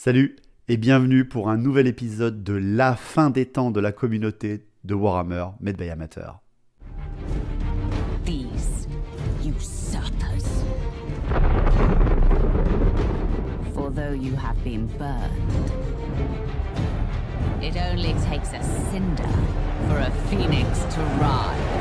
Salut et bienvenue pour un nouvel épisode de La fin des temps de la communauté de Warhammer Made by Amateur. These usurpers. For though you have been burned, it only takes a cinder for a phoenix to rise.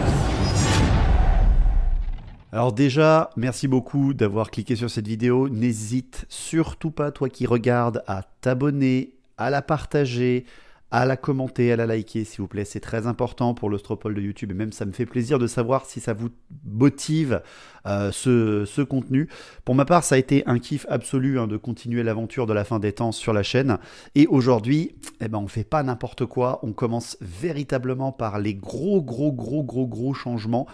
Alors déjà, merci beaucoup d'avoir cliqué sur cette vidéo. N'hésite surtout pas, toi qui regardes, à t'abonner, à la partager, à la commenter, à la liker, s'il vous plaît. C'est très important pour l'Ostropole de YouTube et même ça me fait plaisir de savoir si ça vous motive euh, ce, contenu. Pour ma part, ça a été un kiff absolu hein, de continuer l'aventure de la fin des temps sur la chaîne. Et aujourd'hui, eh ben, on fait pas n'importe quoi. On commence véritablement par les gros, gros, gros, gros, gros changements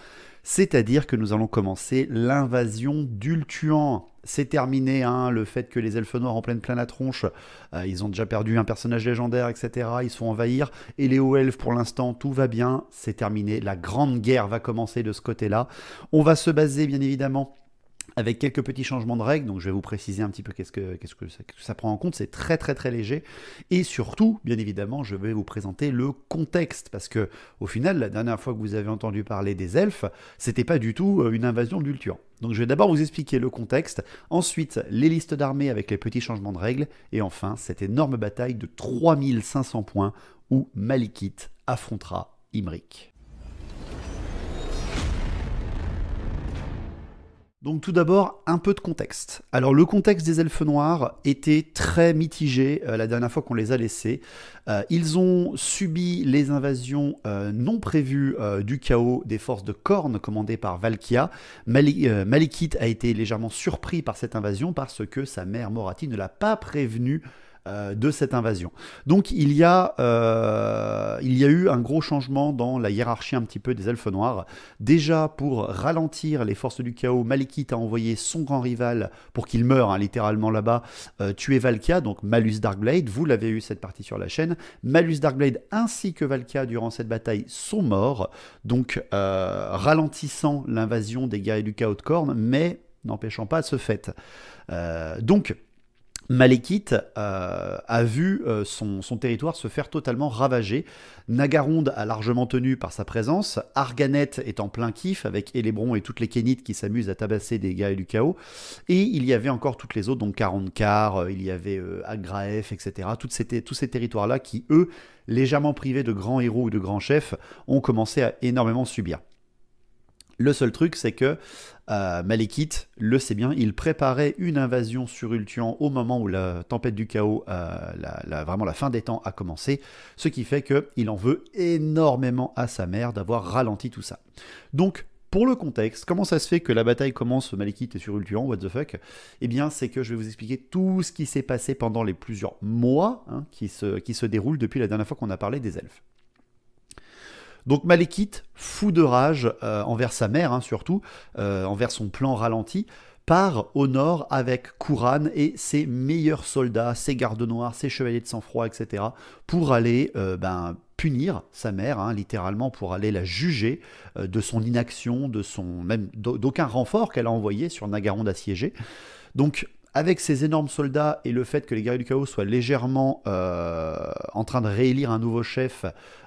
c'est-à-dire que nous allons commencer l'invasion d'Ultuan. C'est terminé, hein, le fait que les elfes noirs en pleine plein la tronche, euh, ils ont déjà perdu un personnage légendaire, etc. Ils sont envahir. Et les hauts elfes, pour l'instant, tout va bien. C'est terminé. La grande guerre va commencer de ce côté-là. On va se baser, bien évidemment, avec quelques petits changements de règles, donc je vais vous préciser un petit peu qu'est-ce que, quest que, ça, prend en compte, c'est très très très léger, et surtout, bien évidemment, je vais vous présenter le contexte, parce que au final, la dernière fois que vous avez entendu parler des elfes, c'était pas du tout euh, une invasion l'Ulturan. Donc je vais d'abord vous expliquer le contexte, ensuite les listes d'armées avec les petits changements de règles, et enfin cette énorme bataille de 3500 points où Malikit affrontera Imrik. Donc tout d'abord, un peu de contexte. Alors le contexte des elfes noirs était très mitigé euh, la dernière fois qu'on les a laissés. Euh, ils ont subi les invasions euh, non prévues du chaos des forces de Corne commandées par Valkia. Malikit a été légèrement surpris par cette invasion parce que sa mère Morati ne l'a pas prévenu euh, de cette invasion. Donc il y, a, euh, il y a eu un gros changement dans la hiérarchie un petit peu des elfes noirs. Déjà pour ralentir les forces du chaos, Malekith a envoyé son grand rival pour qu'il meure hein, littéralement là-bas, euh, tuer Valkia, donc Malus Darkblade. Vous l'avez eu cette partie sur la chaîne. Malus Darkblade ainsi que Valkia durant cette bataille sont morts, donc ralentissant l'invasion des guerriers du chaos de Corne, mais n'empêchant pas ce fait. donc, Malekith euh, a vu euh, son, territoire se faire totalement ravager. Nagaronde a largement tenu par sa présence. Arganet est en plein kiff avec Elebron et toutes les Kénites qui s'amusent à tabasser des gars et du chaos. Et il y avait encore toutes les autres, donc Karonkar, euh, il y avait Agraef, etc. tous ces territoires-là qui, eux, légèrement privés de grands héros ou de grands chefs, ont commencé à énormément subir. Le seul truc, c'est que euh, le sait bien, il préparait une invasion sur Ultuan au moment où la tempête du chaos, euh, vraiment la fin des temps, a commencé, ce qui fait qu'il en veut énormément à sa mère d'avoir ralenti tout ça. Donc, pour le contexte, comment ça se fait que la bataille commence Malekith et sur Ultuan, what the fuck Eh bien, c'est que je vais vous expliquer tout ce qui s'est passé pendant les plusieurs mois hein, qui, qui se déroulent depuis la dernière fois qu'on a parlé des elfes. Donc Malekith, fou de rage euh, envers sa mère, hein, surtout, euh, envers son plan ralenti, part au nord avec Kouran et ses meilleurs soldats, ses gardes noirs, ses chevaliers de sang-froid, etc., pour aller euh, ben, punir sa mère, hein, littéralement, pour aller la juger de son inaction, de son même d'aucun renfort qu'elle a envoyé sur Nagaron assiégé. Donc avec ces énormes soldats et le fait que les guerriers du chaos soient légèrement euh, en train de réélire un nouveau chef,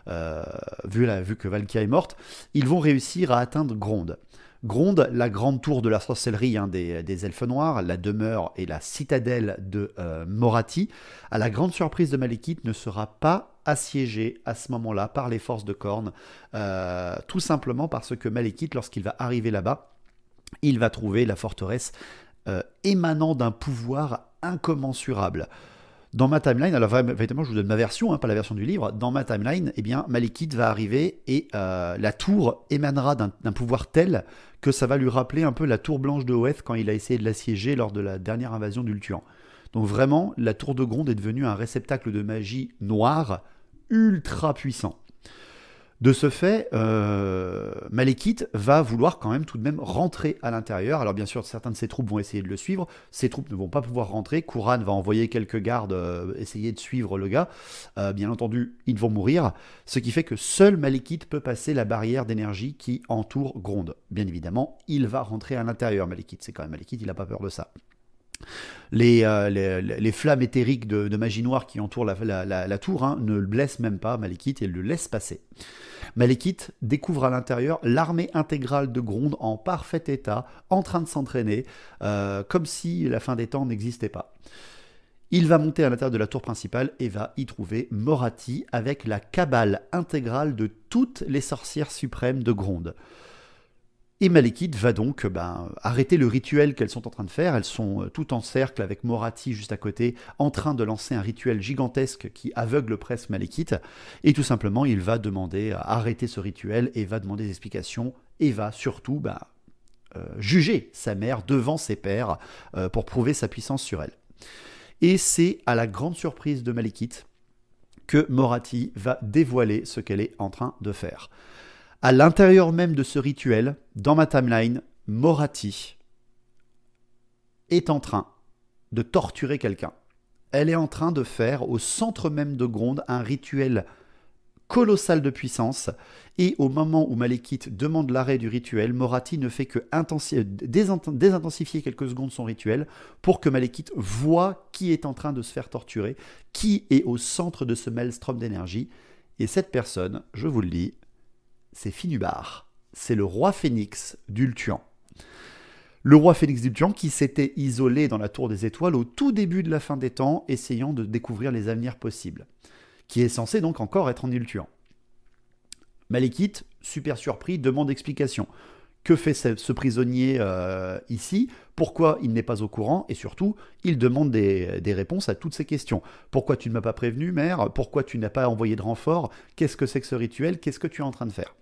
euh, vu, la, que Valkyrie est morte, ils vont réussir à atteindre Gronde. Gronde, la grande tour de la sorcellerie hein, des, elfes noirs, la demeure et la citadelle de Morathi, euh, Morati, à la grande surprise de Malekith, ne sera pas assiégée à ce moment-là par les forces de Korn, tout simplement parce que Malekith, lorsqu'il va arriver là-bas, il va trouver la forteresse euh, émanant d'un pouvoir incommensurable. Dans ma timeline, alors effectivement je vous donne ma version, hein, pas la version du livre, dans ma timeline, eh bien Malikid va arriver et euh, la tour émanera d'un pouvoir tel que ça va lui rappeler un peu la tour blanche de Oeth quand il a essayé de l'assiéger lors de la dernière invasion d'Ultuan. Donc vraiment, la tour de Gronde est devenue un réceptacle de magie noire ultra puissant. De ce fait, euh, va vouloir quand même tout de même rentrer à l'intérieur. Alors bien sûr, certains de ses troupes vont essayer de le suivre. Ses troupes ne vont pas pouvoir rentrer. Kouran va envoyer quelques gardes euh, essayer de suivre le gars. Euh, bien entendu, ils vont mourir. Ce qui fait que seul Malékite peut passer la barrière d'énergie qui entoure Gronde. Bien évidemment, il va rentrer à l'intérieur, Malékite. C'est quand même Malékite, il n'a pas peur de ça. Euh, les, flammes éthériques de, magie noire qui entourent la, tour hein, ne le blessent même pas Malekith et le laissent passer. Malekith découvre à l'intérieur l'armée intégrale de Gronde en parfait état, en train de s'entraîner, euh, comme si la fin des temps n'existait pas. Il va monter à l'intérieur de la tour principale et va y trouver Morati avec la cabale intégrale de toutes les sorcières suprêmes de Gronde. Et Malekith va donc euh, ben, arrêter le rituel qu'elles sont en train de faire. Elles sont euh, toutes en cercle avec Morati juste à côté, en train de lancer un rituel gigantesque qui aveugle presque Malekith. Et tout simplement, il va demander à euh, arrêter ce rituel et va demander des explications et va surtout ben, juger sa mère devant ses pères pour prouver sa puissance sur elle. Et c'est à la grande surprise de Malekith que Morati va dévoiler ce qu'elle est en train de faire à l'intérieur même de ce rituel, dans ma timeline, Morati est en train de torturer quelqu'un. Elle est en train de faire au centre même de Gronde un rituel colossal de puissance. Et au moment où Malekith demande l'arrêt du rituel, Morati ne fait que euh, désintensifier quelques secondes son rituel pour que Malekith voit qui est en train de se faire torturer, qui est au centre de ce maelstrom d'énergie. Et cette personne, je vous le dis, c'est Finubar. C'est le roi phénix d'Ultuan. Le roi Phénix d'Ultuan qui s'était isolé dans la Tour des Étoiles au tout début de la fin des temps, essayant de découvrir les avenirs possibles, qui est censé donc encore être en Ultuan. Malekith, super surpris, demande explication. Que fait ce, prisonnier euh, ici Pourquoi il n'est pas au courant Et surtout, il demande des, réponses à toutes ces questions. Pourquoi tu ne m'as pas prévenu, mère Pourquoi tu n'as pas envoyé de renfort Qu'est-ce que c'est que ce rituel Qu'est-ce que tu es en train de faire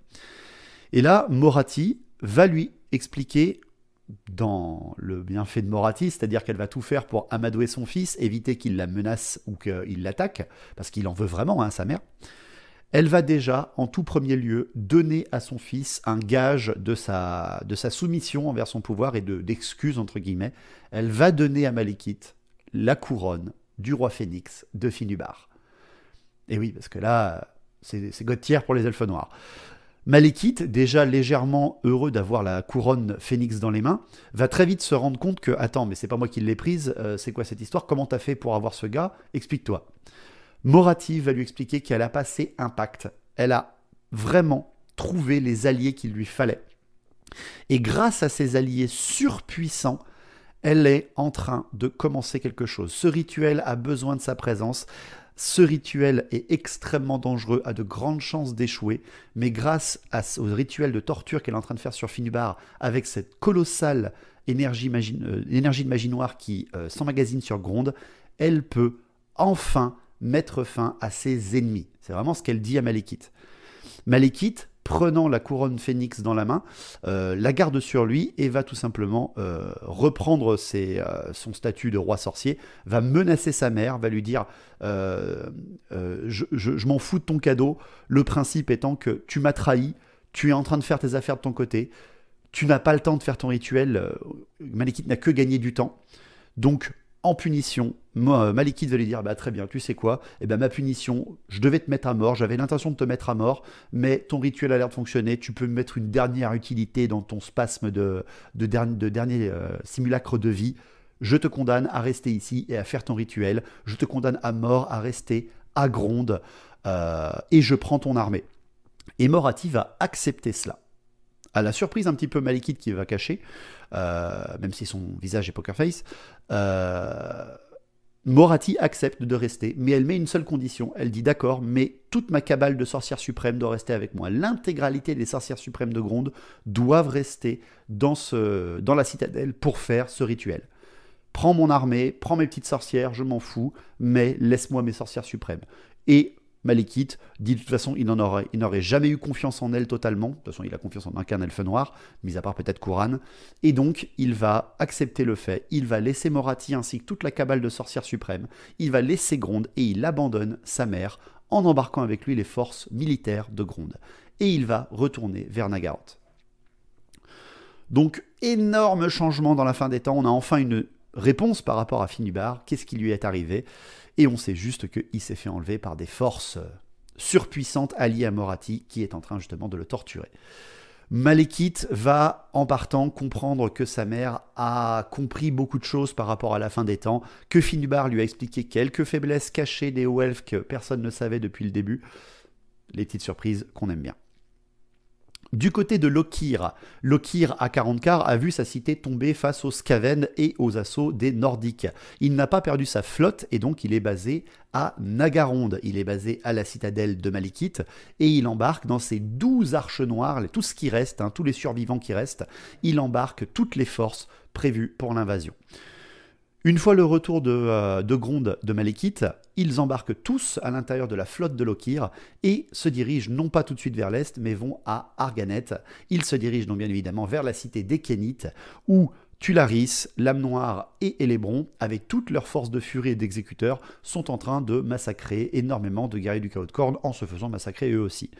Et là, Morati va lui expliquer dans le bienfait de Morati, c'est-à-dire qu'elle va tout faire pour amadouer son fils, éviter qu'il la menace ou qu'il l'attaque, parce qu'il en veut vraiment à hein, sa mère elle va déjà, en tout premier lieu, donner à son fils un gage de sa, de sa soumission envers son pouvoir et d'excuses, entre guillemets. Elle va donner à Malikit la couronne du roi Phénix de Finubar. Et oui, parce que là, c'est Gauthier pour les elfes noirs. Malékite, déjà légèrement heureux d'avoir la couronne phénix dans les mains, va très vite se rendre compte que, attends, mais c'est pas moi qui l'ai prise, euh, c'est quoi cette histoire Comment t'as fait pour avoir ce gars Explique-toi. Morati va lui expliquer qu'elle a passé impact. Elle a vraiment trouvé les alliés qu'il lui fallait. Et grâce à ces alliés surpuissants, elle est en train de commencer quelque chose. Ce rituel a besoin de sa présence. Ce rituel est extrêmement dangereux, a de grandes chances d'échouer, mais grâce au rituel de torture qu'elle est en train de faire sur Finubar, avec cette colossale énergie, l'énergie euh, de magie noire qui euh, s'emmagasine sur Gronde, elle peut enfin mettre fin à ses ennemis. C'est vraiment ce qu'elle dit à Malekith, Malekith prenant la couronne phénix dans la main, euh, la garde sur lui et va tout simplement euh, reprendre ses, euh, son statut de roi sorcier, va menacer sa mère, va lui dire Je, m'en fous de ton cadeau, le principe étant que tu m'as trahi, tu es en train de faire tes affaires de ton côté, tu n'as pas le temps de faire ton rituel, Malekith n'a que gagné du temps, donc en punition, moi, euh, Maliki lui dire bah, Très bien, tu sais quoi eh ben, Ma punition, je devais te mettre à mort, j'avais l'intention de te mettre à mort, mais ton rituel a l'air de fonctionner, tu peux me mettre une dernière utilité dans ton spasme de, de, dernier euh, simulacre de vie. Je te condamne à rester ici et à faire ton rituel. Je te condamne à mort, à rester à Gronde, euh, et je prends ton armée. Et Morati va accepter cela. À la surprise un petit peu Malikid qui va cacher, euh, même si son visage est poker face. Euh, Morati accepte de rester, mais elle met une seule condition. Elle dit d'accord, mais toute ma cabale de sorcières suprêmes doit rester avec moi. L'intégralité des sorcières suprêmes de Gronde doivent rester dans, ce, dans la citadelle pour faire ce rituel. Prends mon armée, prends mes petites sorcières, je m'en fous, mais laisse-moi mes sorcières suprêmes. Et Malikite dit de toute façon, il n'aurait aurait jamais eu confiance en elle totalement. De toute façon, il a confiance en aucun elfe noir, mis à part peut-être Kouran, Et donc, il va accepter le fait. Il va laisser Morati ainsi que toute la cabale de sorcières suprêmes. Il va laisser Gronde et il abandonne sa mère en embarquant avec lui les forces militaires de Gronde. Et il va retourner vers Nagaroth. Donc, énorme changement dans la fin des temps. On a enfin une réponse par rapport à Finubar. Qu'est-ce qui lui est arrivé et on sait juste qu'il s'est fait enlever par des forces surpuissantes alliées à Morati qui est en train justement de le torturer. Malekith va en partant comprendre que sa mère a compris beaucoup de choses par rapport à la fin des temps, que Finubar lui a expliqué quelques faiblesses cachées des Elfes que personne ne savait depuis le début. Les petites surprises qu'on aime bien. Du côté de Lokir, Lokir à 40 quarts a vu sa cité tomber face aux Skaven et aux assauts des Nordiques. Il n'a pas perdu sa flotte et donc il est basé à Nagaronde. Il est basé à la citadelle de Malikite et il embarque dans ses douze arches noires, tout ce qui reste, hein, tous les survivants qui restent, il embarque toutes les forces prévues pour l'invasion. Une fois le retour de, Grond euh, de Gronde de Malekith, ils embarquent tous à l'intérieur de la flotte de Lokir et se dirigent non pas tout de suite vers l'est, mais vont à Arganet. Ils se dirigent donc bien évidemment vers la cité des où Tularis, Lame Noire et Elebron avec toutes leurs forces de furie et d'exécuteurs, sont en train de massacrer énormément de guerriers du Chaos de Corne en se faisant massacrer eux aussi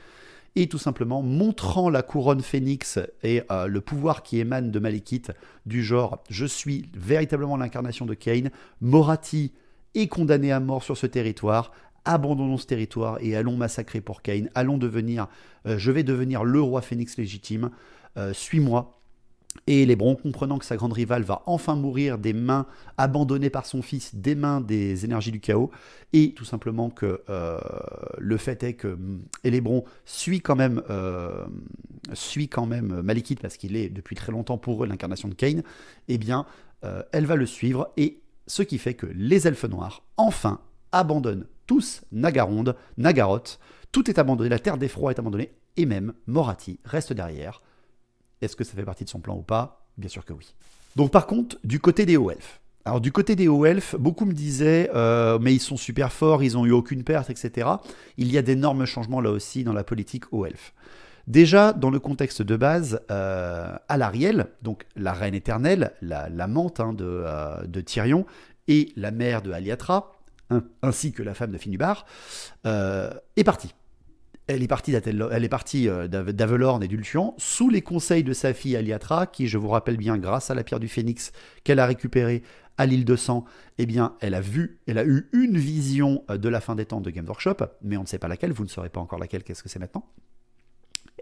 et tout simplement montrant la couronne phénix et euh, le pouvoir qui émane de Malikit du genre je suis véritablement l'incarnation de Kane, Morati est condamné à mort sur ce territoire, abandonnons ce territoire et allons massacrer pour Kane, allons devenir, euh, je vais devenir le roi phénix légitime, euh, suis-moi, et les comprenant que sa grande rivale va enfin mourir des mains abandonnées par son fils, des mains des énergies du chaos, et tout simplement que euh, le fait est que Lébron suit quand même, euh, suit quand même Malikith parce qu'il est depuis très longtemps pour eux l'incarnation de Kane, eh bien, euh, elle va le suivre, et ce qui fait que les elfes noirs, enfin, abandonnent tous Nagaronde, Nagaroth, tout est abandonné, la terre des froids est abandonnée, et même Morati reste derrière est-ce que ça fait partie de son plan ou pas Bien sûr que oui. Donc par contre, du côté des hauts elfes. Alors du côté des hauts elfes, beaucoup me disaient euh, mais ils sont super forts, ils n'ont eu aucune perte, etc. Il y a d'énormes changements là aussi dans la politique hauts Déjà, dans le contexte de base, euh, Alariel, donc la reine éternelle, la, l'amante hein, euh, de, Tyrion, et la mère de Aliatra, ainsi que la femme de Finubar, euh, est partie. Elle est partie euh, d'Avelorn et d'Ultion sous les conseils de sa fille Aliatra, qui, je vous rappelle bien, grâce à la pierre du phénix qu'elle a récupérée à l'île de Sang, eh bien, elle a vu, elle a eu une vision euh, de la fin des temps de Game Workshop, mais on ne sait pas laquelle, vous ne saurez pas encore laquelle, qu'est-ce que c'est maintenant.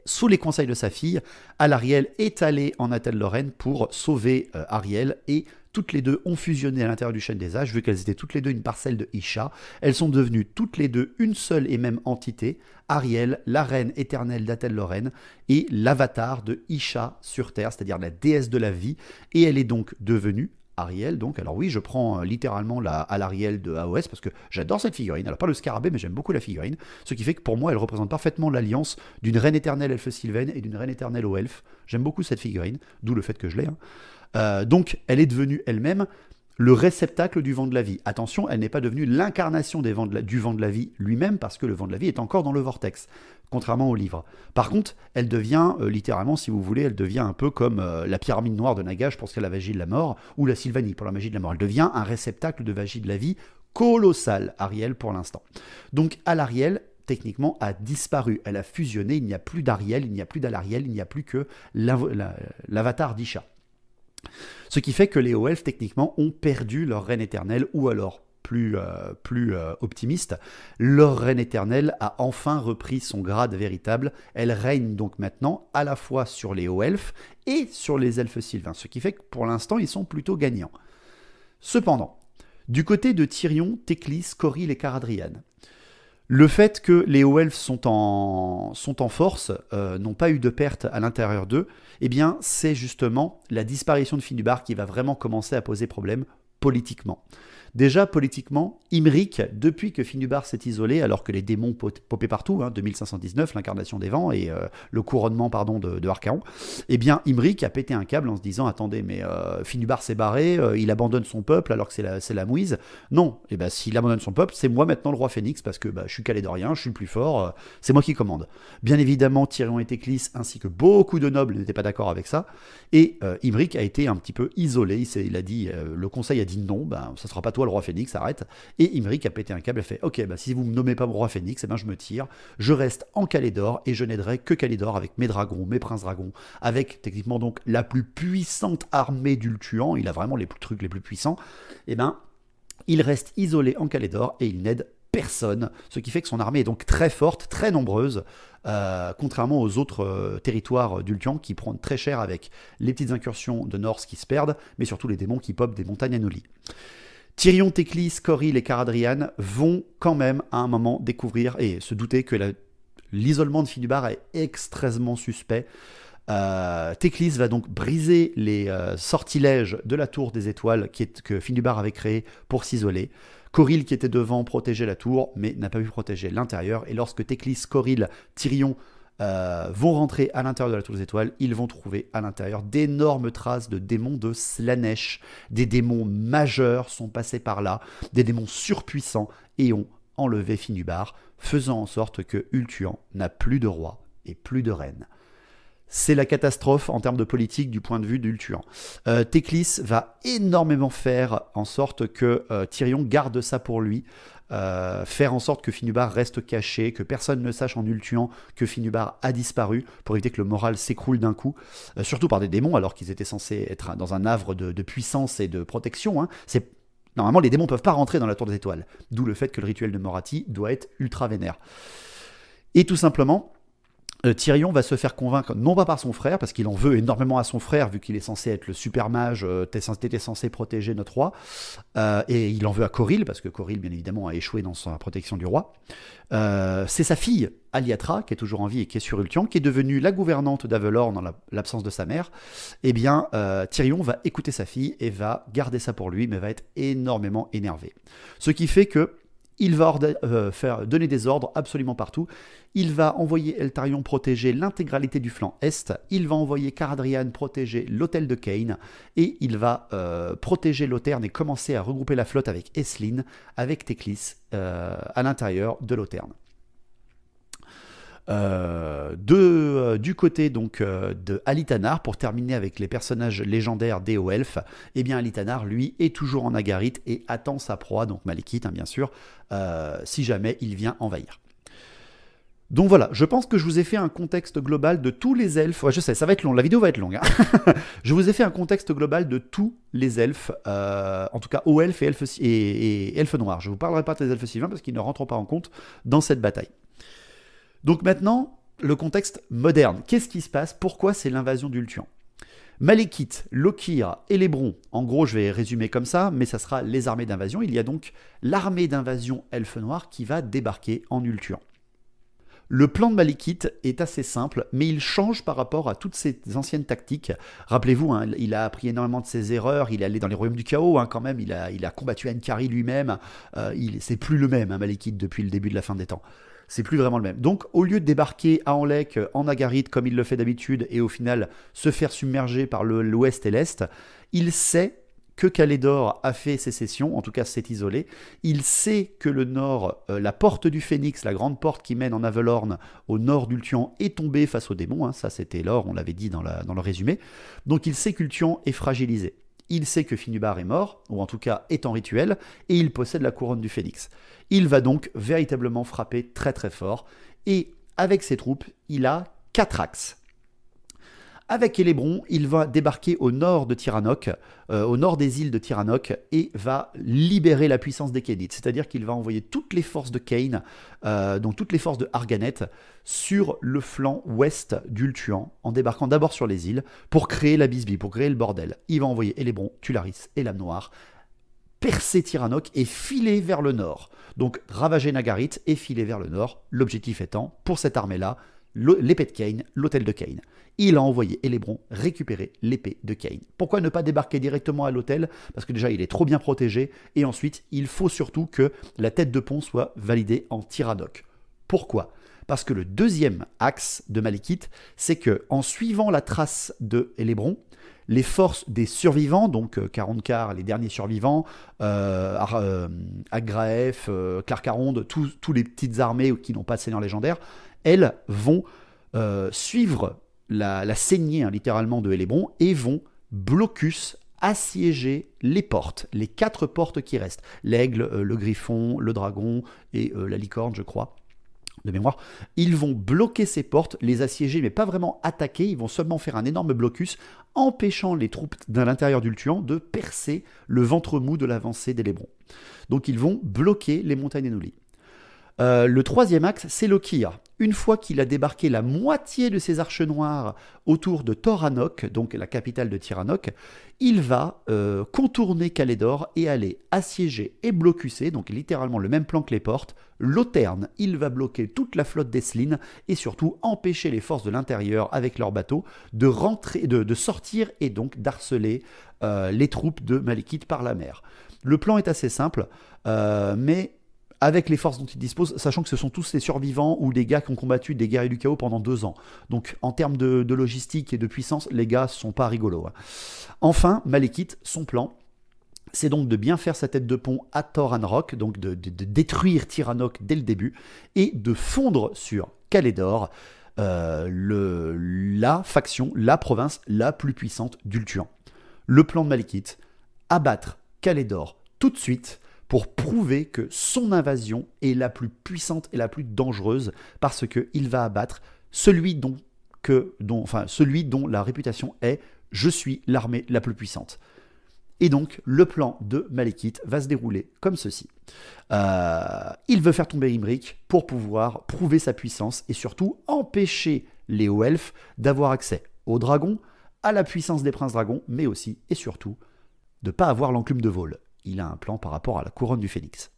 Sous les conseils de sa fille, Alariel est allée en Athel Lorraine pour sauver euh, Ariel et toutes les deux ont fusionné à l'intérieur du chêne des âges, vu qu'elles étaient toutes les deux une parcelle de Isha. Elles sont devenues toutes les deux une seule et même entité, Ariel, la reine éternelle d'Athel Lorraine, et l'avatar de Isha sur Terre, c'est-à-dire la déesse de la vie, et elle est donc devenue Ariel, donc, alors oui, je prends euh, littéralement la, à l'Ariel de AOS parce que j'adore cette figurine. Alors, pas le scarabée, mais j'aime beaucoup la figurine. Ce qui fait que pour moi, elle représente parfaitement l'alliance d'une reine éternelle elfe sylvaine et d'une reine éternelle aux elfes. J'aime beaucoup cette figurine, d'où le fait que je l'ai. Hein. Euh, donc, elle est devenue elle-même le réceptacle du vent de la vie. Attention, elle n'est pas devenue l'incarnation du vent de la vie lui-même, parce que le vent de la vie est encore dans le vortex, contrairement au livre. Par contre, elle devient, euh, littéralement, si vous voulez, elle devient un peu comme euh, la pyramide noire de Nagash pour ce qu'est la magie de la mort, ou la Sylvanie pour la magie de la mort. Elle devient un réceptacle de magie de la vie colossal, Ariel, pour l'instant. Donc, à l'Ariel, techniquement, a disparu. Elle a fusionné, il n'y a plus d'Ariel, il n'y a plus d'Alariel, il n'y a plus que l'avatar d'Isha. Ce qui fait que les haut-elfes techniquement, ont perdu leur reine éternelle, ou alors, plus, euh, plus euh, optimiste, leur reine éternelle a enfin repris son grade véritable. Elle règne donc maintenant à la fois sur les hauts elfes et sur les elfes sylvains, ce qui fait que pour l'instant, ils sont plutôt gagnants. Cependant, du côté de Tyrion, Teclis, Coril et Caradrian, le fait que les O'Elfs sont en, sont en force, euh, n'ont pas eu de perte à l'intérieur d'eux, eh bien, c'est justement la disparition de Finubar qui va vraiment commencer à poser problème politiquement. Déjà, politiquement, Imric, depuis que Finubar s'est isolé, alors que les démons popaient partout, 2519, hein, l'incarnation des vents et euh, le couronnement pardon, de, de eh bien, Imric a pété un câble en se disant Attendez, mais euh, Finubar s'est barré, euh, il abandonne son peuple alors que c'est la, mouise. Non, eh ben, s'il abandonne son peuple, c'est moi maintenant le roi phénix parce que bah, je suis calédorien, je suis le plus fort, c'est moi qui commande. Bien évidemment, Tyrion et Teclis, ainsi que beaucoup de nobles, n'étaient pas d'accord avec ça. Et Imric a été un petit peu isolé. Il, a dit Le conseil a dit non, ben, ça sera pas toi le roi Phénix, arrête. Et Imric a pété un câble et fait Ok, bah, si vous me nommez pas mon roi Phénix, et eh ben, je me tire. Je reste en Calédor et je n'aiderai que Calédor avec mes dragons, mes princes dragons, avec techniquement donc la plus puissante armée d'Ultuan. Il a vraiment les trucs les plus puissants. Et eh ben, il reste isolé en Calédor et il n'aide personne, ce qui fait que son armée est donc très forte, très nombreuse, euh, contrairement aux autres euh, territoires d'ultuan qui prennent très cher avec les petites incursions de Norse qui se perdent, mais surtout les démons qui popent des montagnes anolies. Tyrion Teclis, Coril et Caradrian vont quand même à un moment découvrir et se douter que l'isolement de Finubar est extrêmement suspect. Euh, Teclis va donc briser les euh, sortilèges de la tour des étoiles qui est, que Finubar avait créé pour s'isoler. Coril qui était devant protégeait la tour mais n'a pas pu protéger l'intérieur et lorsque Teclis, Coril, Tyrion euh, vont rentrer à l'intérieur de la Tour des Étoiles, ils vont trouver à l'intérieur d'énormes traces de démons de Slanesh. Des démons majeurs sont passés par là, des démons surpuissants et ont enlevé Finubar, faisant en sorte que Ultuan n'a plus de roi et plus de reine. C'est la catastrophe en termes de politique du point de vue d'Ultuan. Euh, Teclis va énormément faire en sorte que euh, Tyrion garde ça pour lui, euh, faire en sorte que Finubar reste caché, que personne ne sache en ultuant que Finubar a disparu, pour éviter que le moral s'écroule d'un coup, euh, surtout par des démons, alors qu'ils étaient censés être dans un havre de, puissance et de protection. Hein. C'est Normalement, les démons ne peuvent pas rentrer dans la tour des étoiles, d'où le fait que le rituel de Morati doit être ultra vénère. Et tout simplement, euh, Tyrion va se faire convaincre, non pas par son frère, parce qu'il en veut énormément à son frère, vu qu'il est censé être le super mage, euh, t'étais censé protéger notre roi, euh, et il en veut à Coril, parce que Coril, bien évidemment, a échoué dans sa protection du roi. c'est sa fille, Aliatra, qui est toujours en vie et qui est sur Ultian, qui est devenue la gouvernante d'Avelor dans l'absence de sa mère. Eh bien, euh, Tyrion va écouter sa fille et va garder ça pour lui, mais va être énormément énervé. Ce qui fait que il va euh, faire donner des ordres absolument partout. Il va envoyer Eltarion protéger l'intégralité du flanc est. Il va envoyer Caradrian protéger l'hôtel de Kane. Et il va euh, protéger l'Auterne et commencer à regrouper la flotte avec Eslin, avec Teclis euh, à l'intérieur de l'Auterne. Euh, euh, du côté donc euh, de Alitanar, pour terminer avec les personnages légendaires des elf eh bien Alitanar, lui, est toujours en Agarite et attend sa proie, donc Malikit, hein, bien sûr, si jamais il vient envahir. Donc voilà, je pense que je vous ai fait un contexte global de tous les elfes. je sais, ça va être long, la vidéo va être longue. Hein. je vous ai fait un contexte global de tous les elfes, en tout cas aux elfes et elfes, et, elfes noirs. Je ne vous parlerai pas des elfes sylvains parce qu'ils ne rentrent pas en compte dans cette bataille. Donc maintenant, le contexte moderne. Qu'est-ce qui se passe Pourquoi c'est l'invasion d'Ultuan Malikit, Lokir et Lébron, en gros je vais résumer comme ça, mais ça sera les armées d'invasion. Il y a donc l'armée d'invasion elfe noire qui va débarquer en Ultuan. Le plan de Malikit est assez simple, mais il change par rapport à toutes ses anciennes tactiques. Rappelez-vous, hein, il a appris énormément de ses erreurs, il est allé dans les royaumes du chaos hein, quand même, il a, combattu Ankari lui-même, euh, c'est plus le même hein, depuis le début de la fin des temps c'est plus vraiment le même. Donc au lieu de débarquer à Anlec euh, en Agarite comme il le fait d'habitude et au final se faire submerger par l'ouest et l'est, il sait que Calédor a fait sécession, en tout cas s'est isolé. Il sait que le nord, euh, la porte du phénix, la grande porte qui mène en Avelorn au nord d'Ultion est tombée face aux démons. Hein. ça, c'était l'or, on l'avait dit dans, dans, le résumé. Donc il sait qu'Ultian est fragilisé. Il sait que Finubar est mort, ou en tout cas est en rituel, et il possède la couronne du phénix. Il va donc véritablement frapper très très fort, et avec ses troupes, il a quatre axes. Avec Elébron, il va débarquer au nord de Tyrannoc, euh, au nord des îles de Tyrannoc, et va libérer la puissance des Kénites. C'est-à-dire qu'il va envoyer toutes les forces de Kane, euh, donc toutes les forces de Arganet, sur le flanc ouest d'Ultuan, en débarquant d'abord sur les îles, pour créer la Bisbee, pour créer le bordel. Il va envoyer Elébron, Tularis et l'âme Noire percer Tyrannoc et filer vers le nord. Donc ravager Nagarith et filer vers le nord, l'objectif étant, pour cette armée-là, l'épée de Cain, l'hôtel de Cain il a envoyé Hélebron récupérer l'épée de Cain. Pourquoi ne pas débarquer directement à l'hôtel Parce que déjà, il est trop bien protégé, et ensuite, il faut surtout que la tête de pont soit validée en tiradoc. Pourquoi parce que le deuxième axe de Malikit, c'est que en suivant la trace de Hélebron, les forces des survivants, donc 40 euh, car, les derniers survivants, euh, euh Agraef, euh, Clarkaronde, toutes tous les petites armées qui n'ont pas de seigneur légendaire, elles vont suivre la, saignée hein, littéralement de Hélébron et vont blocus assiéger les portes, les quatre portes qui restent, l'aigle, euh, le griffon, le dragon et euh, la licorne, je crois de mémoire, ils vont bloquer ces portes, les assiéger, mais pas vraiment attaquer, ils vont seulement faire un énorme blocus, empêchant les troupes de l'intérieur du Tuan de percer le ventre mou de l'avancée des Donc ils vont bloquer les montagnes Enouli. Euh, le troisième axe, c'est le une fois qu'il a débarqué la moitié de ses arches noires autour de Toranok, donc la capitale de Tiranok, il va euh, contourner Calédor et aller assiéger et blocusser, donc littéralement le même plan que les portes, Lauterne. Il va bloquer toute la flotte d'Eslin et surtout empêcher les forces de l'intérieur avec leurs bateaux de, rentrer, de, sortir et donc d'harceler euh, les troupes de Malikite par la mer. Le plan est assez simple, euh, mais avec les forces dont il dispose, sachant que ce sont tous les survivants ou des gars qui ont combattu des guerriers du chaos pendant deux ans. Donc en termes de, logistique et de puissance, les gars sont pas rigolos. Hein. Enfin, Malekith, son plan, c'est donc de bien faire sa tête de pont à Thoranrock, donc de, détruire Tyrannoc dès le début, et de fondre sur Calédor, euh, la faction, la province la plus puissante d'Ultuan. Le plan de Malekith, abattre Calédor tout de suite, pour prouver que son invasion est la plus puissante et la plus dangereuse parce qu'il va abattre celui dont, que, dont, enfin, celui dont la réputation est je suis l'armée la plus puissante. Et donc, le plan de Malekith va se dérouler comme ceci. Euh, il veut faire tomber Imric pour pouvoir prouver sa puissance et surtout empêcher les hauts-elfes d'avoir accès aux dragons, à la puissance des princes dragons, mais aussi et surtout de ne pas avoir l'enclume de vol il a un plan par rapport à la couronne du phénix.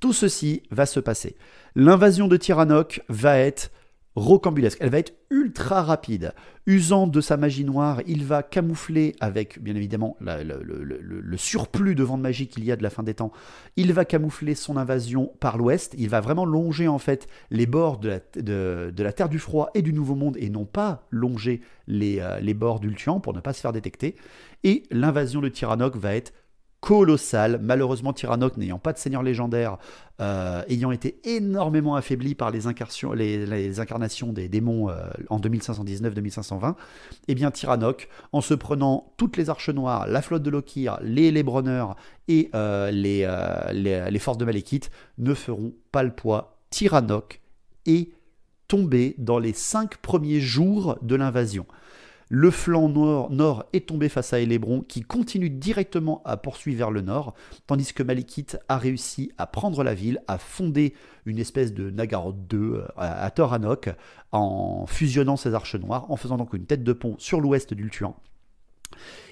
Tout ceci va se passer. L'invasion de Tyrannoc va être rocambulesque. Elle va être ultra rapide. Usant de sa magie noire, il va camoufler avec, bien évidemment, le, surplus de vent de magie qu'il y a de la fin des temps. Il va camoufler son invasion par l'ouest. Il va vraiment longer, en fait, les bords de la, Terre du Froid et du Nouveau Monde et non pas longer les, euh, les bords d'Ultian pour ne pas se faire détecter. Et l'invasion de Tyrannoc va être colossal. Malheureusement, Tyrannoc n'ayant pas de seigneur légendaire, euh, ayant été énormément affaibli par les, incarnations des démons euh, en 2519-2520, eh bien Tyrannoc, en se prenant toutes les arches noires, la flotte de Lokir, les Lebronneurs et euh, les, forces de Malékite, ne feront pas le poids. Tyrannoc est tombé dans les cinq premiers jours de l'invasion. Le flanc nord, est tombé face à Elebron, qui continue directement à poursuivre vers le nord, tandis que Malikit a réussi à prendre la ville, à fonder une espèce de Nagaroth 2 euh, à Toranok, en fusionnant ses arches noires, en faisant donc une tête de pont sur l'ouest d'Ultuan.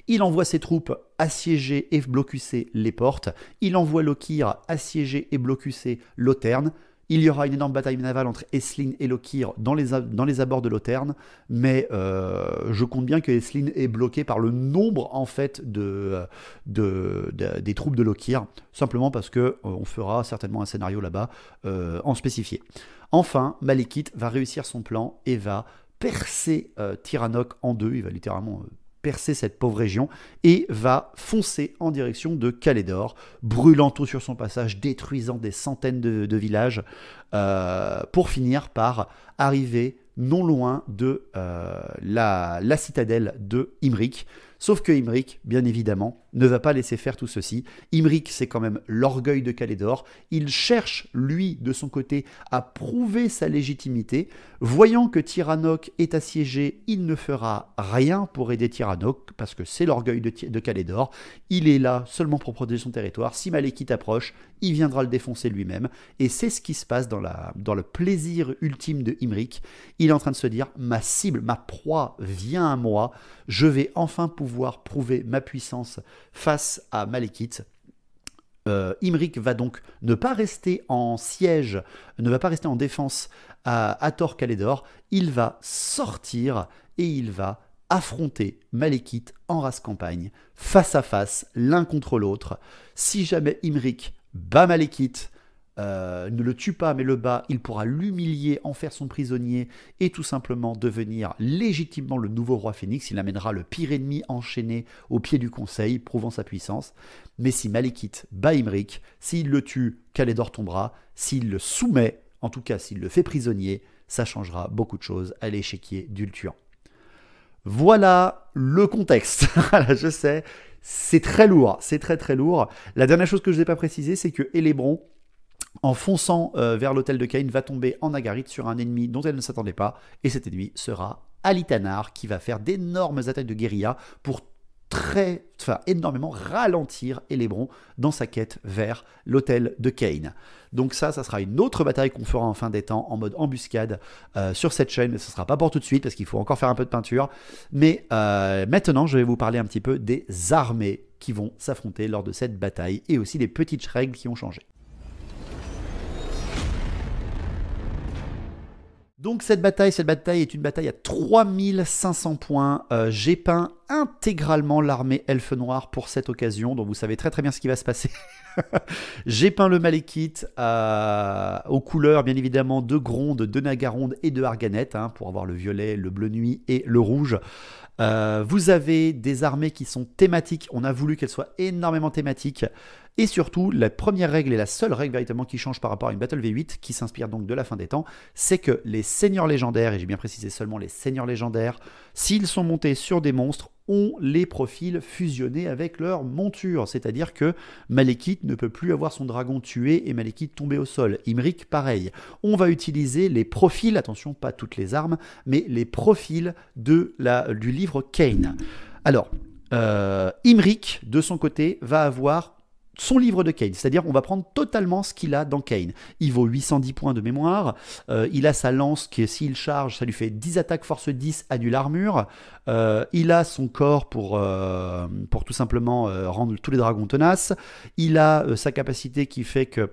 Il envoie ses troupes assiéger et blocusser les portes. Il envoie Lokir assiéger et blocusser Lauterne. Il y aura une énorme bataille navale entre Eslin et Lokir dans les, abords de Lauterne, mais euh, je compte bien que Eslin est bloqué par le nombre en fait de, des troupes de Lokir, simplement parce qu'on euh, fera certainement un scénario là-bas euh, en spécifié. Enfin, Malikit va réussir son plan et va percer Tyrannock en deux, il va littéralement percer cette pauvre région et va foncer en direction de Calédor, brûlant tout sur son passage, détruisant des centaines de, villages, euh, pour finir par arriver non loin de euh, la, la, citadelle de Imric, Sauf que Imric, bien évidemment, ne va pas laisser faire tout ceci. Imric, c'est quand même l'orgueil de Calédor. Il cherche, lui, de son côté, à prouver sa légitimité. Voyant que Tyrannoc est assiégé, il ne fera rien pour aider Tyrannoc, parce que c'est l'orgueil de, de Calédor. Il est là seulement pour protéger son territoire. Si Malekit approche, il viendra le défoncer lui-même. Et c'est ce qui se passe dans, dans le plaisir ultime de Imric. Il est en train de se dire, ma cible, ma proie vient à moi, je vais enfin pouvoir prouver ma puissance face à Malekith. Euh, Imric va donc ne pas rester en siège, ne va pas rester en défense à, à Thor Calédor. Il va sortir et il va affronter Malekith en race campagne, face à face, l'un contre l'autre. Si jamais Imric bat Malekith, euh, ne le tue pas mais le bat, il pourra l'humilier, en faire son prisonnier et tout simplement devenir légitimement le nouveau roi phénix. Il amènera le pire ennemi enchaîné au pied du conseil, prouvant sa puissance. Mais si Malekith bat Imric, s'il le tue, Calédor tombera. S'il le soumet, en tout cas s'il le fait prisonnier, ça changera beaucoup de choses à l'échiquier d'Ultuan. Voilà le contexte. je sais, c'est très lourd, c'est très très lourd. La dernière chose que je n'ai pas précisé, c'est que Elébron en fonçant euh, vers l'hôtel de Cain, va tomber en Agarite sur un ennemi dont elle ne s'attendait pas, et cet ennemi sera Alitanar, qui va faire d'énormes attaques de guérilla pour très, énormément ralentir Elébron dans sa quête vers l'hôtel de Cain. Donc ça, ça sera une autre bataille qu'on fera en fin des temps en mode embuscade euh, sur cette chaîne, mais ce ne sera pas pour tout de suite parce qu'il faut encore faire un peu de peinture. Mais euh, maintenant, je vais vous parler un petit peu des armées qui vont s'affronter lors de cette bataille et aussi des petites règles qui ont changé. Donc cette bataille, cette bataille est une bataille à 3500 points. Euh, j'ai peint intégralement l'armée elfe noire pour cette occasion, dont vous savez très très bien ce qui va se passer. J'ai peint le maléchite euh, aux couleurs bien évidemment de Gronde, de Nagaronde et de Arganet, hein, pour avoir le violet, le bleu nuit et le rouge. Euh, vous avez des armées qui sont thématiques, on a voulu qu'elles soient énormément thématiques. Et surtout, la première règle et la seule règle véritablement qui change par rapport à une Battle V8, qui s'inspire donc de la fin des temps, c'est que les seigneurs légendaires, et j'ai bien précisé seulement les seigneurs légendaires, s'ils sont montés sur des monstres, ont les profils fusionnés avec leur monture. C'est-à-dire que Malekith ne peut plus avoir son dragon tué et Malekith tombé au sol. Imric, pareil. On va utiliser les profils, attention, pas toutes les armes, mais les profils de la, du livre Kane. Alors, euh, Imric, de son côté, va avoir son livre de Kane, c'est-à-dire on va prendre totalement ce qu'il a dans Kane. Il vaut 810 points de mémoire, euh, il a sa lance qui s'il charge ça lui fait 10 attaques force 10, annule armure, euh, il a son corps pour, euh, pour tout simplement rendre tous les dragons tenaces, il a sa capacité qui fait que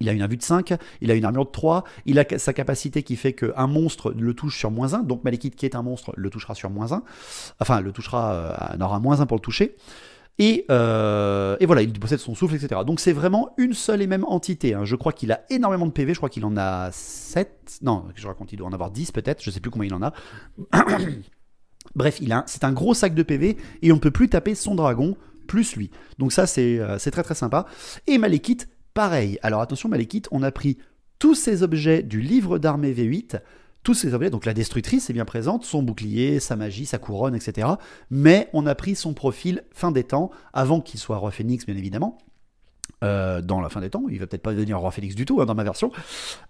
il a une invue de 5, il a une armure de 3, il a sa capacité qui fait qu'un monstre le touche sur moins 1, donc Malekith qui est un monstre le touchera sur moins 1, enfin le touchera, aura moins 1 pour le toucher. Euh, et, voilà, il possède son souffle, etc. Donc c'est vraiment une seule et même entité. Hein. Je crois qu'il a énormément de PV, je crois qu'il en a 7. Non, je raconte, il doit en avoir 10 peut-être, je sais plus combien il en a. Bref, c'est un gros sac de PV et on ne peut plus taper son dragon plus lui. Donc ça, euh, c'est, très très sympa. Et Malekith, pareil. Alors attention, Malekith, on a pris tous ces objets du livre d'armée V8 tous ces objets, donc la destructrice est bien présente, son bouclier, sa magie, sa couronne, etc. Mais on a pris son profil fin des temps, avant qu'il soit roi phénix bien évidemment, euh, dans la fin des temps. Il va peut-être pas devenir roi Félix du tout hein, dans ma version.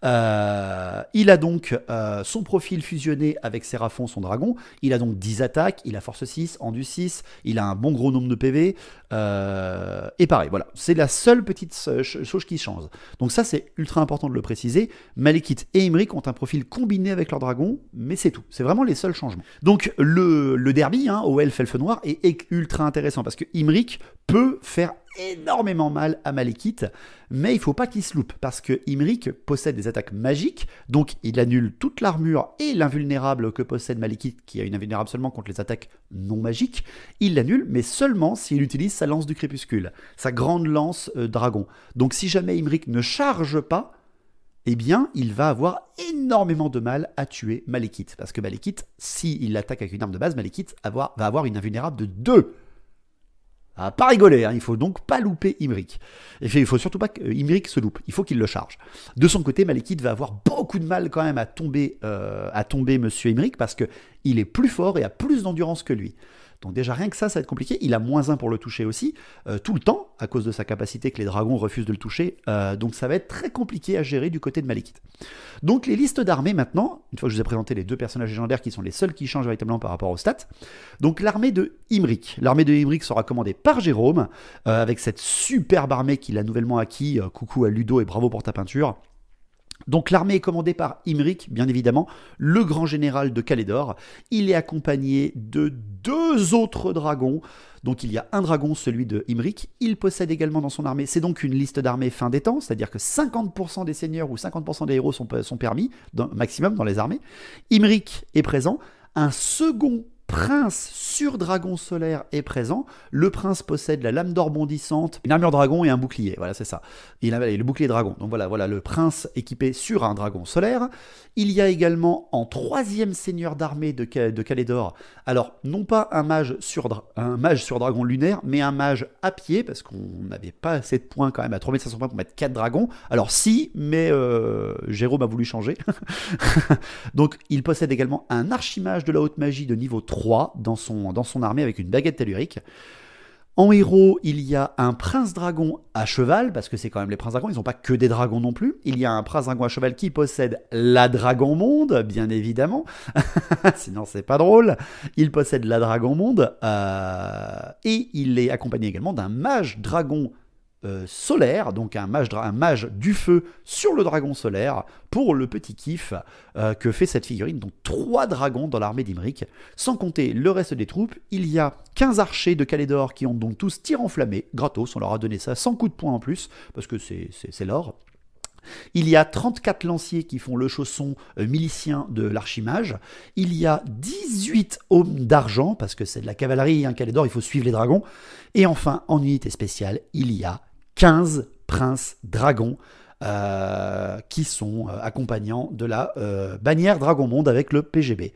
Euh, il a donc euh, son profil fusionné avec Séraphon, son dragon. Il a donc 10 attaques, il a force 6, endu 6, il a un bon gros nombre de PV. et pareil, voilà. C'est la seule petite chose qui change. Donc ça, c'est ultra important de le préciser. Malekith et Imric ont un profil combiné avec leur dragon, mais c'est tout. C'est vraiment les seuls changements. Donc le, derby hein, au Elf-Elfe Noir est ultra intéressant parce que Imric peut faire énormément mal à Malekith, mais il faut pas qu'il se loupe, parce que Imric possède des attaques magiques, donc il annule toute l'armure et l'invulnérable que possède Malekith, qui a une invulnérable seulement contre les attaques non magiques, il l'annule, mais seulement s'il utilise sa lance du crépuscule, sa grande lance euh, dragon. Donc si jamais Imrik ne charge pas, eh bien, il va avoir énormément de mal à tuer Malekith. Parce que si s'il l'attaque avec une arme de base, Malekith va avoir une invulnérable de 2. Ah, pas rigoler, il hein, il faut donc pas louper Imric. Et il faut surtout pas euh, Imric se loupe, il faut qu'il le charge. De son côté, Malikid va avoir beaucoup de mal quand même à tomber, euh, à tomber Monsieur Imric parce que il est plus fort et a plus d'endurance que lui. Donc déjà rien que ça, ça va être compliqué. Il a moins 1 pour le toucher aussi, euh, tout le temps, à cause de sa capacité que les dragons refusent de le toucher. Euh, donc ça va être très compliqué à gérer du côté de Malekith. Donc les listes d'armées maintenant, une fois que je vous ai présenté les deux personnages légendaires qui sont les seuls qui changent véritablement par rapport aux stats. Donc l'armée de Imric. L'armée de Imric sera commandée par Jérôme, euh, avec cette superbe armée qu'il a nouvellement acquis. coucou à Ludo et bravo pour ta peinture. Donc l'armée est commandée par Imric, bien évidemment, le grand général de Calédor. Il est accompagné de deux autres dragons. Donc il y a un dragon, celui de Imric. Il possède également dans son armée, c'est donc une liste d'armées fin des temps, c'est-à-dire que 50% des seigneurs ou 50% des héros sont, permis, maximum dans les armées. Imric est présent. Un second prince sur dragon solaire est présent. Le prince possède la lame d'or bondissante, une armure dragon et un bouclier. Voilà, c'est ça. Il avait le bouclier dragon. Donc voilà, voilà le prince équipé sur un dragon solaire. Il y a également en troisième seigneur d'armée de, de alors non pas un mage sur un mage sur dragon lunaire, mais un mage à pied parce qu'on n'avait pas assez de points quand même à 3500 points pour mettre 4 dragons. Alors si, mais euh, Jérôme a voulu changer. Donc il possède également un archimage de la haute magie de niveau 3 roi dans son, dans son armée avec une baguette tellurique. En héros, il y a un prince dragon à cheval, parce que c'est quand même les princes dragons, ils n'ont pas que des dragons non plus. Il y a un prince dragon à cheval qui possède la dragon monde, bien évidemment. Sinon, c'est pas drôle. Il possède la dragon monde. Euh, et il est accompagné également d'un mage dragon euh, solaire, donc un mage, un mage, du feu sur le dragon solaire, pour le petit kiff euh, que fait cette figurine. Donc trois dragons dans l'armée d'Imric, sans compter le reste des troupes. Il y a 15 archers de Calédor qui ont donc tous tir enflammé, gratos, on leur a donné ça sans coup de poing en plus, parce que c'est l'or. Il y a 34 lanciers qui font le chausson euh, milicien de l'archimage. Il y a 18 hommes d'argent, parce que c'est de la cavalerie, un hein, Calédor, il faut suivre les dragons. Et enfin, en unité spéciale, il y a 15 princes dragons euh, qui sont euh, accompagnants de la euh, bannière Dragon Monde avec le PGB.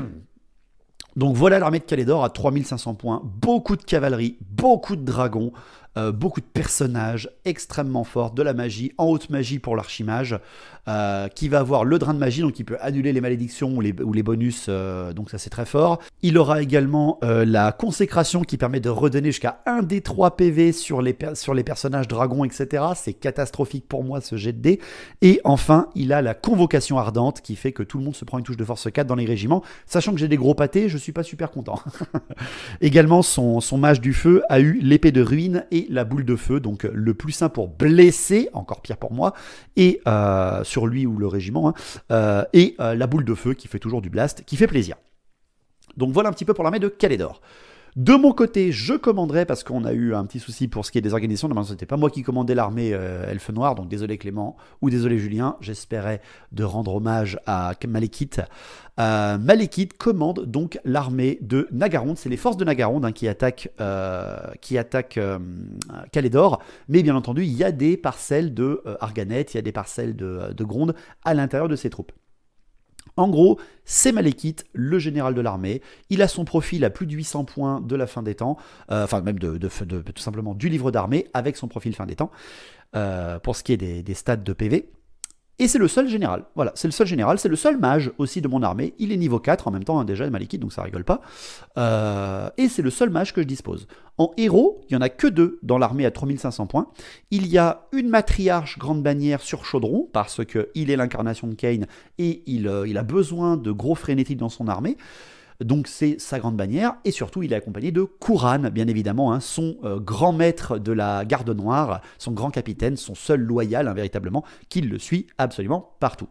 Donc voilà l'armée de Calédor à 3500 points, beaucoup de cavalerie, beaucoup de dragons, beaucoup de personnages extrêmement forts, de la magie, en haute magie pour l'archimage, euh, qui va avoir le drain de magie, donc il peut annuler les malédictions ou les, bonus, euh, donc ça c'est très fort. Il aura également euh, la consécration qui permet de redonner jusqu'à 1 des 3 PV sur les, sur les personnages dragons, etc. C'est catastrophique pour moi ce jet de dés. Et enfin, il a la convocation ardente qui fait que tout le monde se prend une touche de force 4 dans les régiments. Sachant que j'ai des gros pâtés, je suis pas super content. également, son, son mage du feu a eu l'épée de ruine et la boule de feu, donc le plus sain pour blesser, encore pire pour moi, et sur sur lui ou le régiment, hein, euh, et euh, la boule de feu qui fait toujours du blast, qui fait plaisir. Donc voilà un petit peu pour l'armée de Calédor. De mon côté, je commanderai parce qu'on a eu un petit souci pour ce qui est des organisations. Normalement, c'était pas moi qui commandais l'armée euh, Elfe Noire, donc désolé Clément ou désolé Julien. J'espérais de rendre hommage à Malekith. Euh, commande donc l'armée de Nagaronde. C'est les forces de Nagaronde hein, qui attaquent, euh, qui attaquent Calédor. Euh, Mais bien entendu, il y a des parcelles de Arganet, il y a des parcelles de, de à l'intérieur de ces troupes. En gros, c'est Malekith, le général de l'armée. Il a son profil à plus de 800 points de la fin des temps, euh, enfin même de, tout simplement du livre d'armée avec son profil fin des temps, euh, pour ce qui est des, des stats de PV. Et c'est le seul général. Voilà, c'est le seul général, c'est le seul mage aussi de mon armée. Il est niveau 4 en même temps, il déjà, Maliki, donc ça rigole pas. Euh, et c'est le seul mage que je dispose. En héros, il n'y en a que deux dans l'armée à 3500 points. Il y a une matriarche grande bannière sur Chaudron, parce qu'il est l'incarnation de Kane et euh, il a besoin de gros frénétiques dans son armée donc c'est sa grande bannière, et surtout il est accompagné de Kouran, bien évidemment, hein, son euh, grand maître de la garde noire, son grand capitaine, son seul loyal, hein, véritablement, qui le suit absolument partout.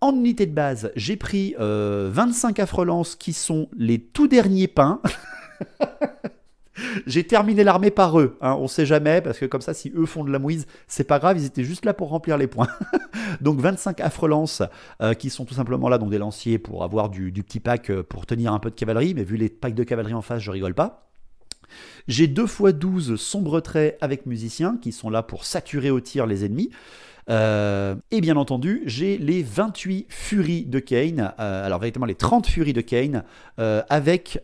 En unité de base, j'ai pris 25 euh, lances qui sont les tout derniers pains. J'ai terminé l'armée par eux, hein, on sait jamais, parce que comme ça, si eux font de la mouise, c'est pas grave, ils étaient juste là pour remplir les points. donc 25 affreux lances euh, qui sont tout simplement là, donc des lanciers pour avoir du, du petit pack euh, pour tenir un peu de cavalerie, mais vu les packs de cavalerie en face, je rigole pas. J'ai 2 x 12 sombres traits avec musiciens qui sont là pour saturer au tir les ennemis. Euh, et bien entendu, j'ai les 28 furies de Kane, euh, alors véritablement les 30 furies de Kane, euh, avec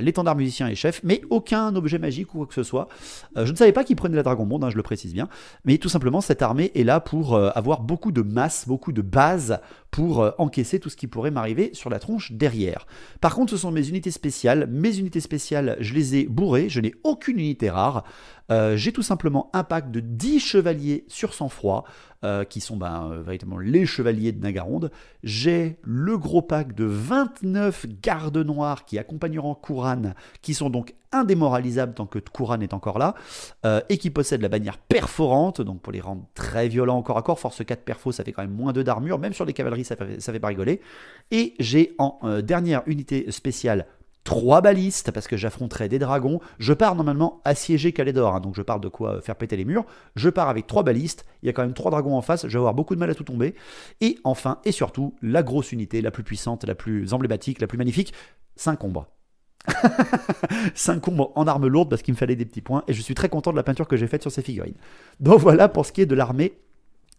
l'étendard musicien et chef, mais aucun objet magique ou quoi que ce soit. je ne savais pas qu'il prenait la Dragon Bond, hein, je le précise bien, mais tout simplement, cette armée est là pour avoir beaucoup de masse, beaucoup de base pour euh, encaisser tout ce qui pourrait m'arriver sur la tronche derrière. Par contre, ce sont mes unités spéciales. Mes unités spéciales, je les ai bourrées, je n'ai aucune unité rare. Euh, j'ai tout simplement un pack de 10 chevaliers sur sang-froid, euh, qui sont ben, véritablement les chevaliers de Nagaronde. J'ai le gros pack de 29 gardes noirs qui accompagneront Kuran, qui sont donc indémoralisable tant que Kouran est encore là, euh, et qui possède la bannière perforante, donc pour les rendre très violents encore corps à corps, force 4 perfo, ça fait quand même moins de d'armure, même sur les cavaleries, ça fait, ça fait pas rigoler. Et j'ai en euh, dernière unité spéciale 3 balistes, parce que j'affronterai des dragons. Je pars normalement assiéger Calédor, hein, donc je pars de quoi euh, faire péter les murs. Je pars avec 3 balistes, il y a quand même 3 dragons en face, je vais avoir beaucoup de mal à tout tomber. Et enfin, et surtout, la grosse unité, la plus puissante, la plus emblématique, la plus magnifique, 5 ombres. combats en armes lourdes parce qu'il me fallait des petits points et je suis très content de la peinture que j'ai faite sur ces figurines. Donc voilà pour ce qui est de l'armée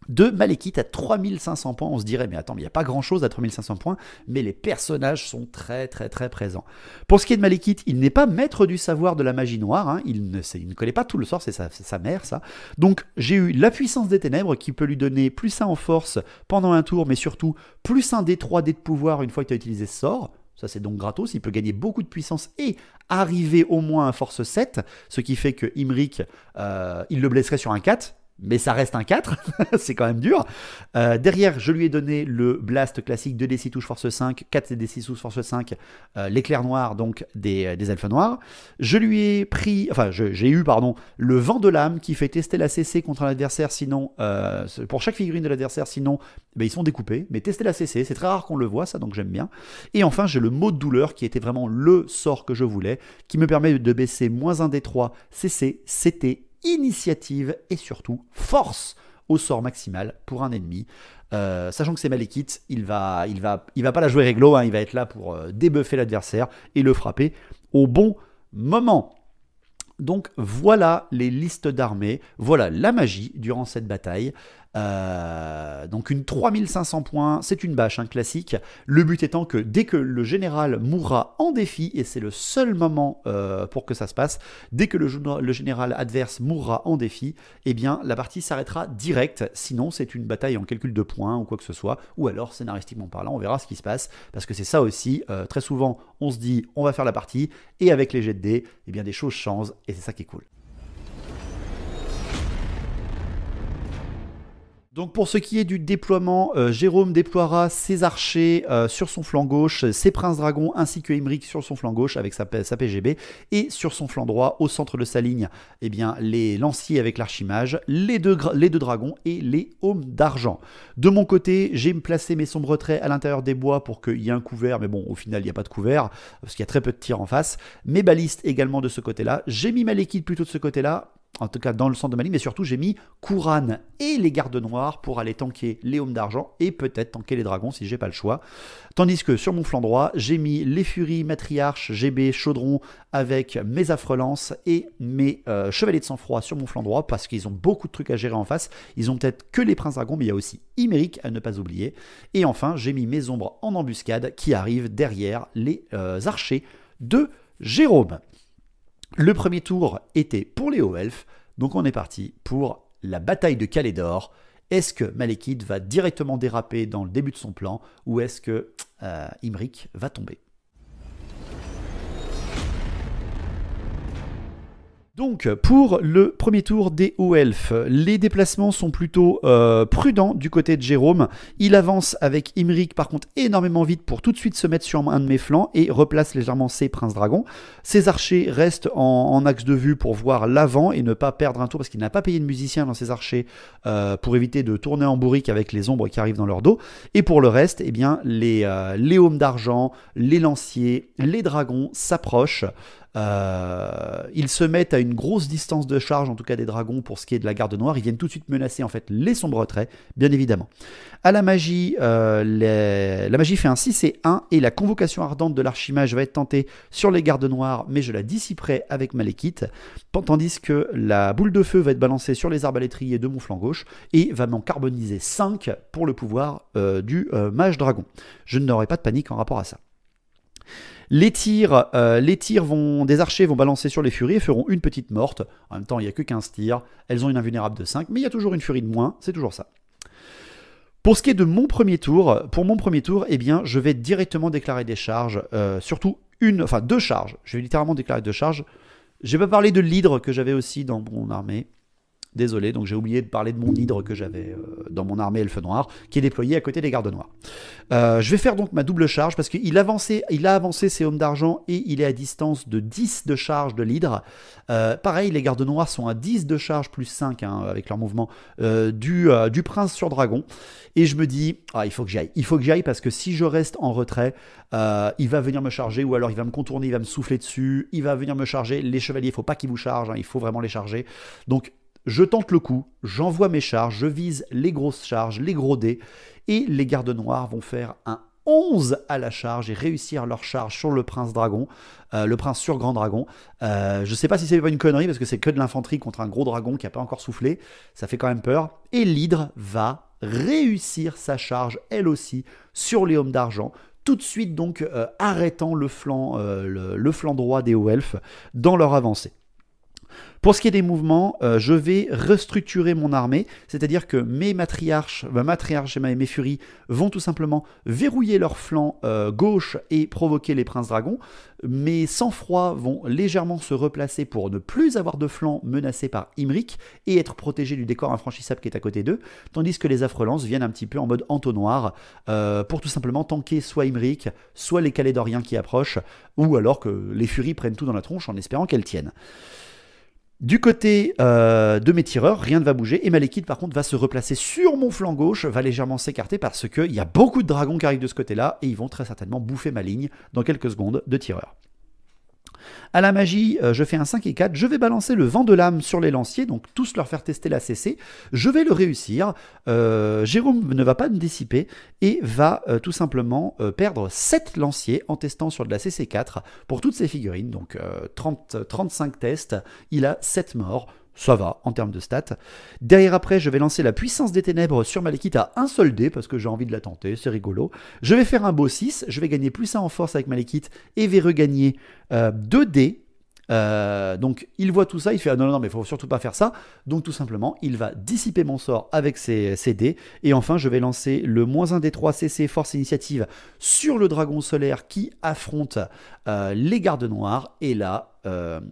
de Malekith à 3500 points, on se dirait, mais attends, il n'y a pas grand chose à 3500 points, mais les personnages sont très très très présents. Pour ce qui est de Malekith, il n'est pas maître du savoir de la magie noire, hein. il, ne connaît pas tout le sort, c'est sa, mère ça. Donc j'ai eu la puissance des ténèbres qui peut lui donner plus un en force pendant un tour, mais surtout plus 1 des 3 dés de pouvoir une fois que tu as utilisé ce sort ça c'est donc gratos, il peut gagner beaucoup de puissance et arriver au moins à force 7, ce qui fait que Imric, euh, il le blesserait sur un 4, mais ça reste un 4, c'est quand même dur. Euh, derrière, je lui ai donné le Blast classique 2D6 touche force 5, 4D6 touche force 5, euh, l'éclair noir donc des, euh, des, elfes noirs. Je lui ai pris, enfin j'ai eu pardon, le vent de l'âme qui fait tester la CC contre l'adversaire sinon, pour chaque figurine de l'adversaire sinon, ben, ils sont découpés, mais tester la CC, c'est très rare qu'on le voit ça donc j'aime bien. Et enfin j'ai le mot de douleur qui était vraiment le sort que je voulais, qui me permet de baisser moins un des 3 CC, CT initiative et surtout force au sort maximal pour un ennemi. Euh, sachant que c'est Malekith, il va, il, va, il va pas la jouer réglo, hein, il va être là pour euh, débuffer l'adversaire et le frapper au bon moment. Donc voilà les listes d'armées, voilà la magie durant cette bataille. Euh, donc une 3500 points, c'est une bâche un classique. Le but étant que dès que le général mourra en défi, et c'est le seul moment euh, pour que ça se passe, dès que le, général adverse mourra en défi, eh bien la partie s'arrêtera direct. Sinon, c'est une bataille en calcul de points ou quoi que ce soit. Ou alors, scénaristiquement parlant, on verra ce qui se passe. Parce que c'est ça aussi. Euh, très souvent, on se dit on va faire la partie, et avec les jets de dés, eh bien des choses changent, et c'est ça qui est cool. Donc pour ce qui est du déploiement, euh, Jérôme déploiera ses archers euh, sur son flanc gauche, ses princes dragons ainsi que Imric sur son flanc gauche avec sa, PGB et sur son flanc droit au centre de sa ligne, eh bien les lanciers avec l'archimage, les deux, dragons et les hommes d'argent. De mon côté, j'ai placé mes sombres traits à l'intérieur des bois pour qu'il y ait un couvert, mais bon au final il n'y a pas de couvert parce qu'il y a très peu de tirs en face. Mes balistes également de ce côté-là, j'ai mis ma plutôt de ce côté-là en tout cas dans le centre de ligne, mais surtout j'ai mis Kouran et les gardes noirs pour aller tanker les hommes d'argent et peut-être tanker les dragons si j'ai pas le choix. Tandis que sur mon flanc droit, j'ai mis les furies, matriarches, GB, chaudron avec mes lances et mes euh, chevaliers de sang-froid sur mon flanc droit parce qu'ils ont beaucoup de trucs à gérer en face. Ils ont peut-être que les princes dragons, mais il y a aussi Iméric à ne pas oublier. Et enfin, j'ai mis mes ombres en embuscade qui arrivent derrière les euh, archers de Jérôme. Le premier tour était pour les hauts elfes, donc on est parti pour la bataille de Calédor. Est-ce que Malekid va directement déraper dans le début de son plan ou est-ce que euh, Imric va tomber Donc pour le premier tour des elf les déplacements sont plutôt euh, prudents du côté de Jérôme. Il avance avec Imric par contre énormément vite pour tout de suite se mettre sur un de mes flancs et replace légèrement ses princes dragons. Ses archers restent en, axe de vue pour voir l'avant et ne pas perdre un tour parce qu'il n'a pas payé de musicien dans ses archers euh, pour éviter de tourner en bourrique avec les ombres qui arrivent dans leur dos. Et pour le reste, eh bien, les, euh, d'argent, les lanciers, les dragons s'approchent. Euh, ils se mettent à une grosse distance de charge, en tout cas des dragons, pour ce qui est de la garde noire. Ils viennent tout de suite menacer en fait les sombres retraits, bien évidemment. À la magie, euh, la magie fait un 6 et 1, et la convocation ardente de l'archimage va être tentée sur les gardes noires, mais je la dissiperai avec Malekith, tandis que la boule de feu va être balancée sur les arbalétriers de mon flanc gauche, et va m'en carboniser 5 pour le pouvoir euh, du mage dragon. Je n'aurai pas de panique en rapport à ça. Les tirs, euh, les tirs vont, des archers vont balancer sur les furies et feront une petite morte. En même temps, il n'y a que 15 tirs. Elles ont une invulnérable de 5, mais il y a toujours une furie de moins. C'est toujours ça. Pour ce qui est de mon premier tour, pour mon premier tour, eh bien, je vais directement déclarer des charges, euh, surtout une, enfin deux charges. Je vais littéralement déclarer deux charges. je n'ai pas parlé de l'hydre que j'avais aussi dans mon armée. Désolé, donc j'ai oublié de parler de mon hydre que j'avais euh, dans mon armée elfe noir, qui est déployé à côté des gardes noirs. Euh, je vais faire donc ma double charge parce qu'il il a avancé ses hommes d'argent et il est à distance de 10 de charge de l'hydre. Euh, pareil, les gardes noirs sont à 10 de charge plus 5 hein, avec leur mouvement du, prince sur dragon. Et je me dis, ah, il faut que j'aille, il faut que j'aille parce que si je reste en retrait, il va venir me charger ou alors il va me contourner, il va me souffler dessus, il va venir me charger. Les chevaliers, il ne faut pas qu'ils vous chargent, hein, il faut vraiment les charger. Donc je tente le coup, j'envoie mes charges, je vise les grosses charges, les gros dés, et les gardes noirs vont faire un 11 à la charge et réussir leur charge sur le prince dragon, euh, le prince sur grand dragon. Euh, je ne sais pas si c'est pas une connerie parce que c'est que de l'infanterie contre un gros dragon qui n'a pas encore soufflé, ça fait quand même peur. Et l'hydre va réussir sa charge elle aussi sur les hommes d'argent, tout de suite donc euh, arrêtant le flanc, le flanc droit des hauts elfes dans leur avancée. Pour ce qui est des mouvements, euh, je vais restructurer mon armée, c'est-à-dire que mes matriarches, ma matriarche et mes furies vont tout simplement verrouiller leur flanc euh, gauche et provoquer les princes dragons. Mes sang-froids vont légèrement se replacer pour ne plus avoir de flanc menacé par Imric et être protégés du décor infranchissable qui est à côté d'eux, tandis que les affrelances viennent un petit peu en mode entonnoir euh, pour tout simplement tanker soit Imric, soit les Calédoriens qui approchent, ou alors que les furies prennent tout dans la tronche en espérant qu'elles tiennent. Du côté euh, de mes tireurs, rien ne va bouger. Et ma liquide, par contre, va se replacer sur mon flanc gauche, va légèrement s'écarter parce qu'il y a beaucoup de dragons qui arrivent de ce côté-là et ils vont très certainement bouffer ma ligne dans quelques secondes de tireurs. À la magie, euh, je fais un 5 et 4, je vais balancer le vent de l'âme sur les lanciers, donc tous leur faire tester la CC. Je vais le réussir. Euh, Jérôme ne va pas me dissiper et va euh, tout simplement perdre 7 lanciers en testant sur de la CC4 pour toutes ses figurines. Donc 30, 35 tests, il a 7 morts ça va en termes de stats. Derrière après, je vais lancer la puissance des ténèbres sur Malekith à un seul dé parce que j'ai envie de la tenter, c'est rigolo. Je vais faire un beau 6, je vais gagner plus 1 en force avec Malekith et vais regagner 2 euh, dés. Euh, donc il voit tout ça, il fait ah, non, non, non, mais faut surtout pas faire ça. Donc tout simplement, il va dissiper mon sort avec ses, dés. Et enfin, je vais lancer le moins 1 des 3 CC Force Initiative sur le dragon solaire qui affronte euh, les gardes noirs. Et là,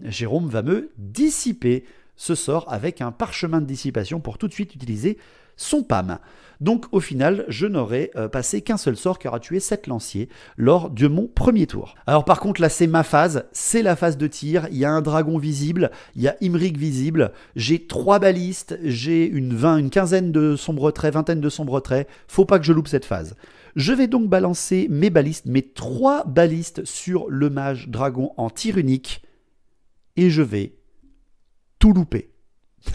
Jérôme va me dissiper ce sort avec un parchemin de dissipation pour tout de suite utiliser son PAM. Donc au final, je n'aurai euh, passé qu'un seul sort qui aura tué 7 lanciers lors de mon premier tour. Alors par contre, là c'est ma phase, c'est la phase de tir, il y a un dragon visible, il y a Imric visible, j'ai 3 balistes, j'ai une, une quinzaine de sombre traits, vingtaine de sombre traits, faut pas que je loupe cette phase. Je vais donc balancer mes balistes, mes 3 balistes sur le mage dragon en tir unique, et je vais tout loupé.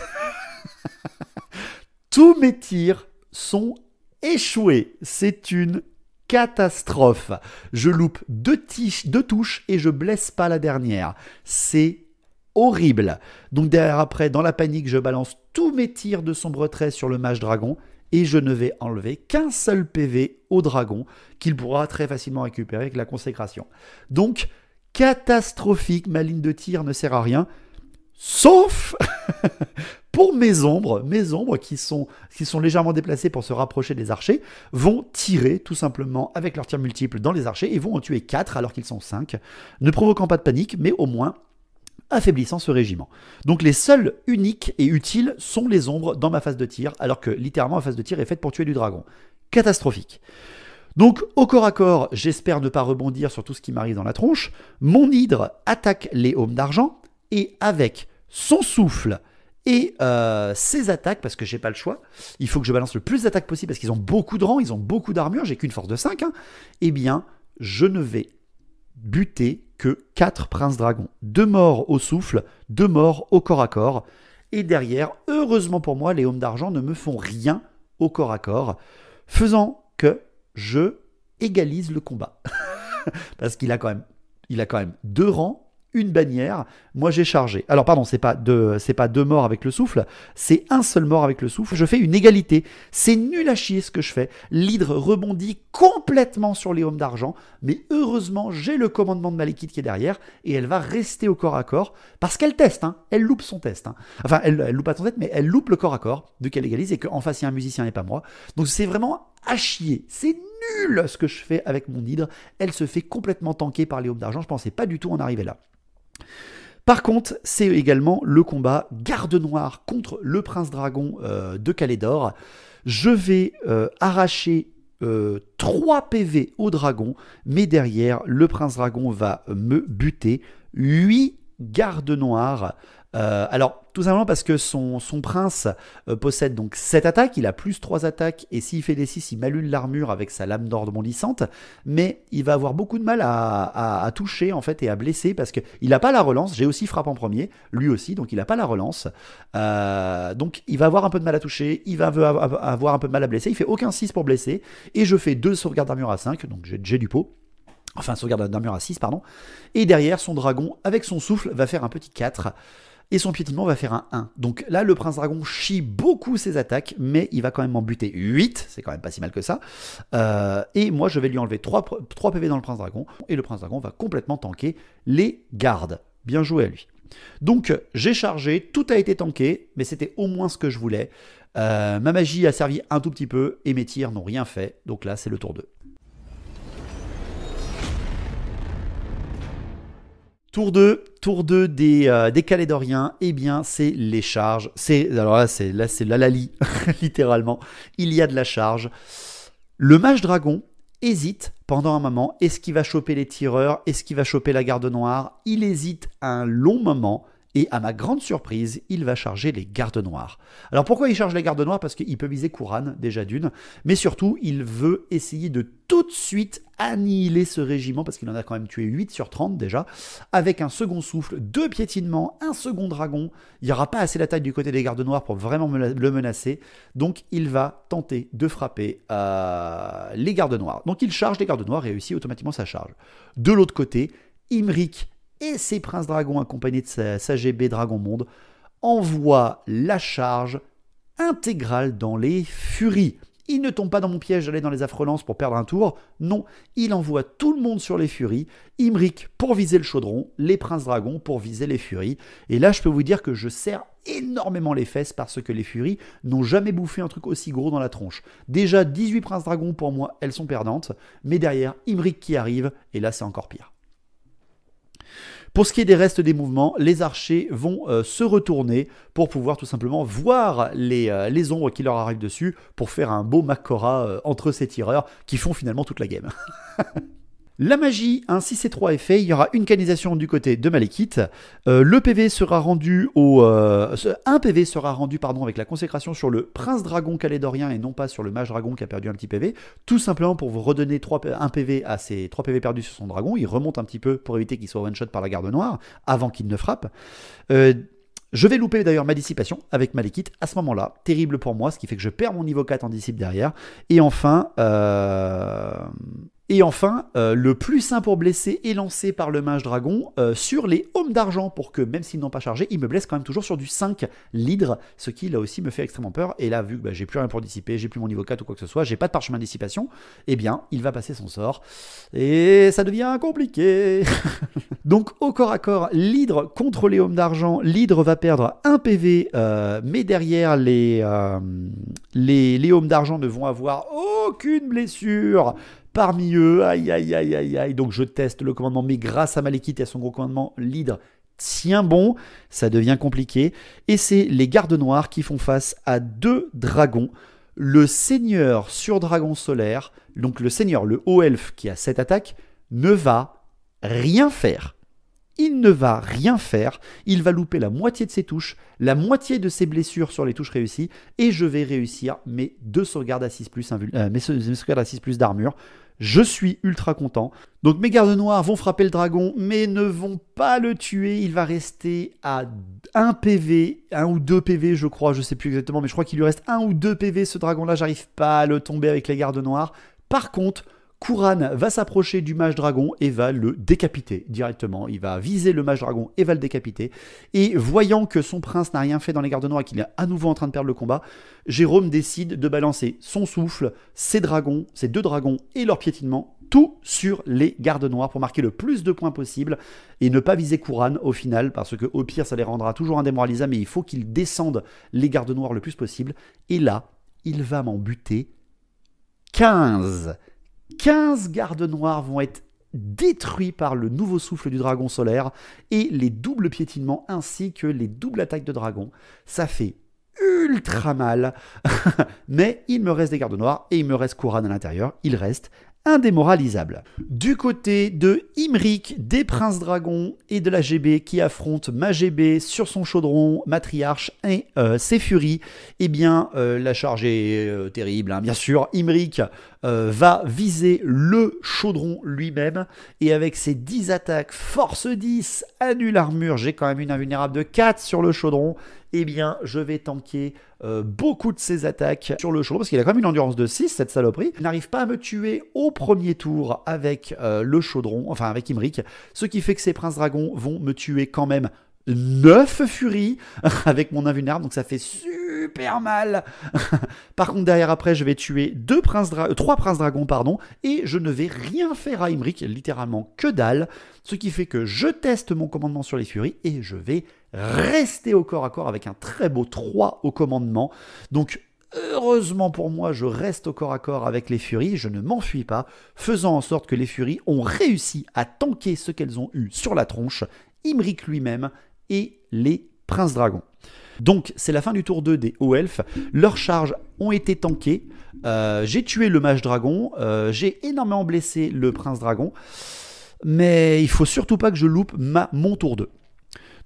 Tous mes tirs sont échoués. C'est une catastrophe. Je loupe deux, tiches, deux touches et je blesse pas la dernière. C'est horrible. Donc derrière après, dans la panique, je balance tous mes tirs de sombre trait sur le mage dragon et je ne vais enlever qu'un seul PV au dragon qu'il pourra très facilement récupérer avec la consécration. Donc catastrophique, ma ligne de tir ne sert à rien. Sauf pour mes ombres, mes ombres qui sont, qui sont légèrement déplacées pour se rapprocher des archers, vont tirer tout simplement avec leur tir multiples dans les archers et vont en tuer 4 alors qu'ils sont 5, ne provoquant pas de panique, mais au moins affaiblissant ce régiment. Donc les seuls uniques et utiles sont les ombres dans ma phase de tir, alors que littéralement ma phase de tir est faite pour tuer du dragon. Catastrophique. Donc au corps à corps, j'espère ne pas rebondir sur tout ce qui m'arrive dans la tronche. Mon hydre attaque les hommes d'argent et avec son souffle et euh, ses attaques, parce que j'ai pas le choix, il faut que je balance le plus d'attaques possible parce qu'ils ont beaucoup de rangs, ils ont beaucoup d'armure, j'ai qu'une force de 5, hein. eh bien, je ne vais buter que 4 princes dragons. Deux morts au souffle, deux morts au corps à corps. Et derrière, heureusement pour moi, les hommes d'argent ne me font rien au corps à corps, faisant que je égalise le combat. parce qu'il a quand même il a quand même deux rangs une bannière. Moi, j'ai chargé. Alors, pardon, c'est pas deux, pas deux morts avec le souffle, c'est un seul mort avec le souffle. Je fais une égalité. C'est nul à chier ce que je fais. L'hydre rebondit complètement sur les hommes d'argent, mais heureusement, j'ai le commandement de ma qui est derrière et elle va rester au corps à corps parce qu'elle teste. Hein. Elle loupe son test. Hein. Enfin, elle, elle loupe pas son test, mais elle loupe le corps à corps de qu'elle égalise et qu'en face, il y a un musicien et pas moi. Donc, c'est vraiment à chier. C'est nul ce que je fais avec mon hydre. Elle se fait complètement tanker par les hommes d'argent. Je pensais pas du tout en arriver là. Par contre, c'est également le combat Garde Noire contre le Prince Dragon euh, de Calédor. Je vais euh, arracher 3 euh, PV au dragon, mais derrière, le Prince Dragon va me buter 8 gardes noirs euh, alors, tout simplement parce que son, prince euh, possède donc 7 attaques, il a plus 3 attaques, et s'il fait des 6, il malule l'armure avec sa lame d'or bondissante, mais il va avoir beaucoup de mal à, toucher en fait et à blesser parce qu'il n'a pas la relance. J'ai aussi frappe en premier, lui aussi, donc il n'a pas la relance. Euh, donc il va avoir un peu de mal à toucher, il va avoir un peu de mal à blesser, il fait aucun 6 pour blesser, et je fais 2 sauvegardes d'armure à 5, donc j'ai du pot. Enfin, sauvegarde d'armure à 6, pardon. Et derrière, son dragon, avec son souffle, va faire un petit 4 et son piétinement va faire un 1. Donc là, le prince dragon chie beaucoup ses attaques, mais il va quand même en buter 8, c'est quand même pas si mal que ça. Euh, et moi, je vais lui enlever 3, PV dans le prince dragon, et le prince dragon va complètement tanker les gardes. Bien joué à lui. Donc j'ai chargé, tout a été tanké, mais c'était au moins ce que je voulais. Euh, ma magie a servi un tout petit peu et mes tirs n'ont rien fait. Donc là, c'est le tour 2. Tour 2, tour 2 euh, des, Calédoriens, eh bien c'est les charges. C'est, alors là c'est, là, c'est l'alali, littéralement. Il y a de la charge. Le mage dragon hésite pendant un moment. Est-ce qu'il va choper les tireurs Est-ce qu'il va choper la garde noire Il hésite un long moment. Et à ma grande surprise, il va charger les gardes noirs. Alors pourquoi il charge les gardes noirs Parce qu'il peut viser Kouran, déjà d'une. Mais surtout, il veut essayer de tout de suite annihiler ce régiment, parce qu'il en a quand même tué 8 sur 30 déjà, avec un second souffle, deux piétinements, un second dragon. Il n'y aura pas assez la taille du côté des gardes noirs pour vraiment le menacer. Donc il va tenter de frapper euh, les gardes noirs. Donc il charge les gardes noirs et réussit automatiquement sa charge. De l'autre côté, Imric et ses princes dragons accompagnés de sa, GB Dragon Monde envoient la charge intégrale dans les furies. Il ne tombe pas dans mon piège d'aller dans les lances pour perdre un tour. Non, il envoie tout le monde sur les furies. Imric pour viser le chaudron, les princes dragons pour viser les furies. Et là, je peux vous dire que je serre énormément les fesses parce que les furies n'ont jamais bouffé un truc aussi gros dans la tronche. Déjà, 18 princes dragons pour moi, elles sont perdantes. Mais derrière, Imric qui arrive, et là, c'est encore pire. Pour ce qui est des restes des mouvements, les archers vont euh, se retourner pour pouvoir tout simplement voir euh, les, ombres qui leur arrivent dessus pour faire un beau Makora euh, entre ces tireurs qui font finalement toute la game. La magie, ainsi ces trois effets, il y aura une canalisation du côté de Malekith. Euh, le PV sera rendu au. Euh, un PV sera rendu pardon, avec la consécration sur le prince dragon calédorien et non pas sur le mage dragon qui a perdu un petit PV. Tout simplement pour vous redonner un PV à ses 3 PV perdus sur son dragon. Il remonte un petit peu pour éviter qu'il soit one-shot par la garde noire avant qu'il ne frappe. Euh, je vais louper d'ailleurs ma dissipation avec Malekith à ce moment-là. Terrible pour moi, ce qui fait que je perds mon niveau 4 en dissipe derrière. Et enfin. Et enfin, euh, le plus simple pour blesser est lancé par le mage dragon euh, sur les hommes d'argent pour que, même s'ils n'ont pas chargé, ils me blessent quand même toujours sur du 5 l'hydre, ce qui là aussi me fait extrêmement peur. Et là, vu que bah, j'ai plus rien pour dissiper, j'ai plus mon niveau 4 ou quoi que ce soit, j'ai pas de parchemin de dissipation, eh bien, il va passer son sort. Et ça devient compliqué Donc, au corps à corps, l'hydre contre les hommes d'argent, l'hydre va perdre un PV, euh, mais derrière, les, les, hommes d'argent ne vont avoir aucune blessure parmi eux. Aïe, aïe, aïe, aïe, aïe. Donc je teste le commandement, mais grâce à Malekith et à son gros commandement, l'hydre tient bon. Ça devient compliqué. Et c'est les gardes noirs qui font face à deux dragons. Le seigneur sur dragon solaire, donc le seigneur, le haut elfe qui a cette attaque, ne va rien faire il ne va rien faire, il va louper la moitié de ses touches, la moitié de ses blessures sur les touches réussies, et je vais réussir mes deux sauvegardes à 6 plus, euh, mes sauvegardes à 6 d'armure. Je suis ultra content. Donc mes gardes noirs vont frapper le dragon, mais ne vont pas le tuer. Il va rester à 1 PV, 1 ou 2 PV je crois, je sais plus exactement, mais je crois qu'il lui reste 1 ou 2 PV ce dragon-là. J'arrive pas à le tomber avec les gardes noirs. Par contre, Kouran va s'approcher du mage dragon et va le décapiter directement. Il va viser le mage dragon et va le décapiter. Et voyant que son prince n'a rien fait dans les gardes noirs et qu'il est à nouveau en train de perdre le combat, Jérôme décide de balancer son souffle, ses dragons, ses deux dragons et leur piétinement, tout sur les gardes noirs pour marquer le plus de points possible et ne pas viser Kouran au final parce que au pire ça les rendra toujours indémoralisables mais il faut qu'ils descendent les gardes noirs le plus possible. Et là, il va m'en buter 15. 15 gardes noirs vont être détruits par le nouveau souffle du dragon solaire et les doubles piétinements ainsi que les doubles attaques de dragon. Ça fait ultra mal, mais il me reste des gardes noirs et il me reste Kouran à l'intérieur, il reste indémoralisable. Du côté de Imric, des princes dragons et de la GB qui ma GB sur son chaudron, matriarche et euh, ses furies, eh bien euh, la charge est euh, terrible. Hein. Bien sûr, Imric va viser le chaudron lui-même et avec ses 10 attaques, force 10, annule armure, j'ai quand même une invulnérable de 4 sur le chaudron eh bien, je vais tanker euh, beaucoup de ses attaques sur le Chaudron, parce qu'il a quand même une endurance de 6, cette saloperie. Il n'arrive pas à me tuer au premier tour avec euh, le chaudron, enfin avec Imric, ce qui fait que ces princes dragons vont me tuer quand même 9 furies avec mon invulnérable, donc ça fait super mal. Par contre, derrière après, je vais tuer deux princes 3 princes dragons, pardon, et je ne vais rien faire à Imric, littéralement que dalle, ce qui fait que je teste mon commandement sur les furies et je vais rester au corps à corps avec un très beau 3 au commandement. Donc Heureusement pour moi, je reste au corps à corps avec les Furies, je ne m'enfuis pas, faisant en sorte que les Furies ont réussi à tanker ce qu'elles ont eu sur la tronche, Imric lui-même et les Princes Dragons. Donc c'est la fin du tour 2 des hauts elfes, leurs charges ont été tankées, euh, j'ai tué le mage dragon, euh, j'ai énormément blessé le prince dragon, mais il faut surtout pas que je loupe ma, mon tour 2.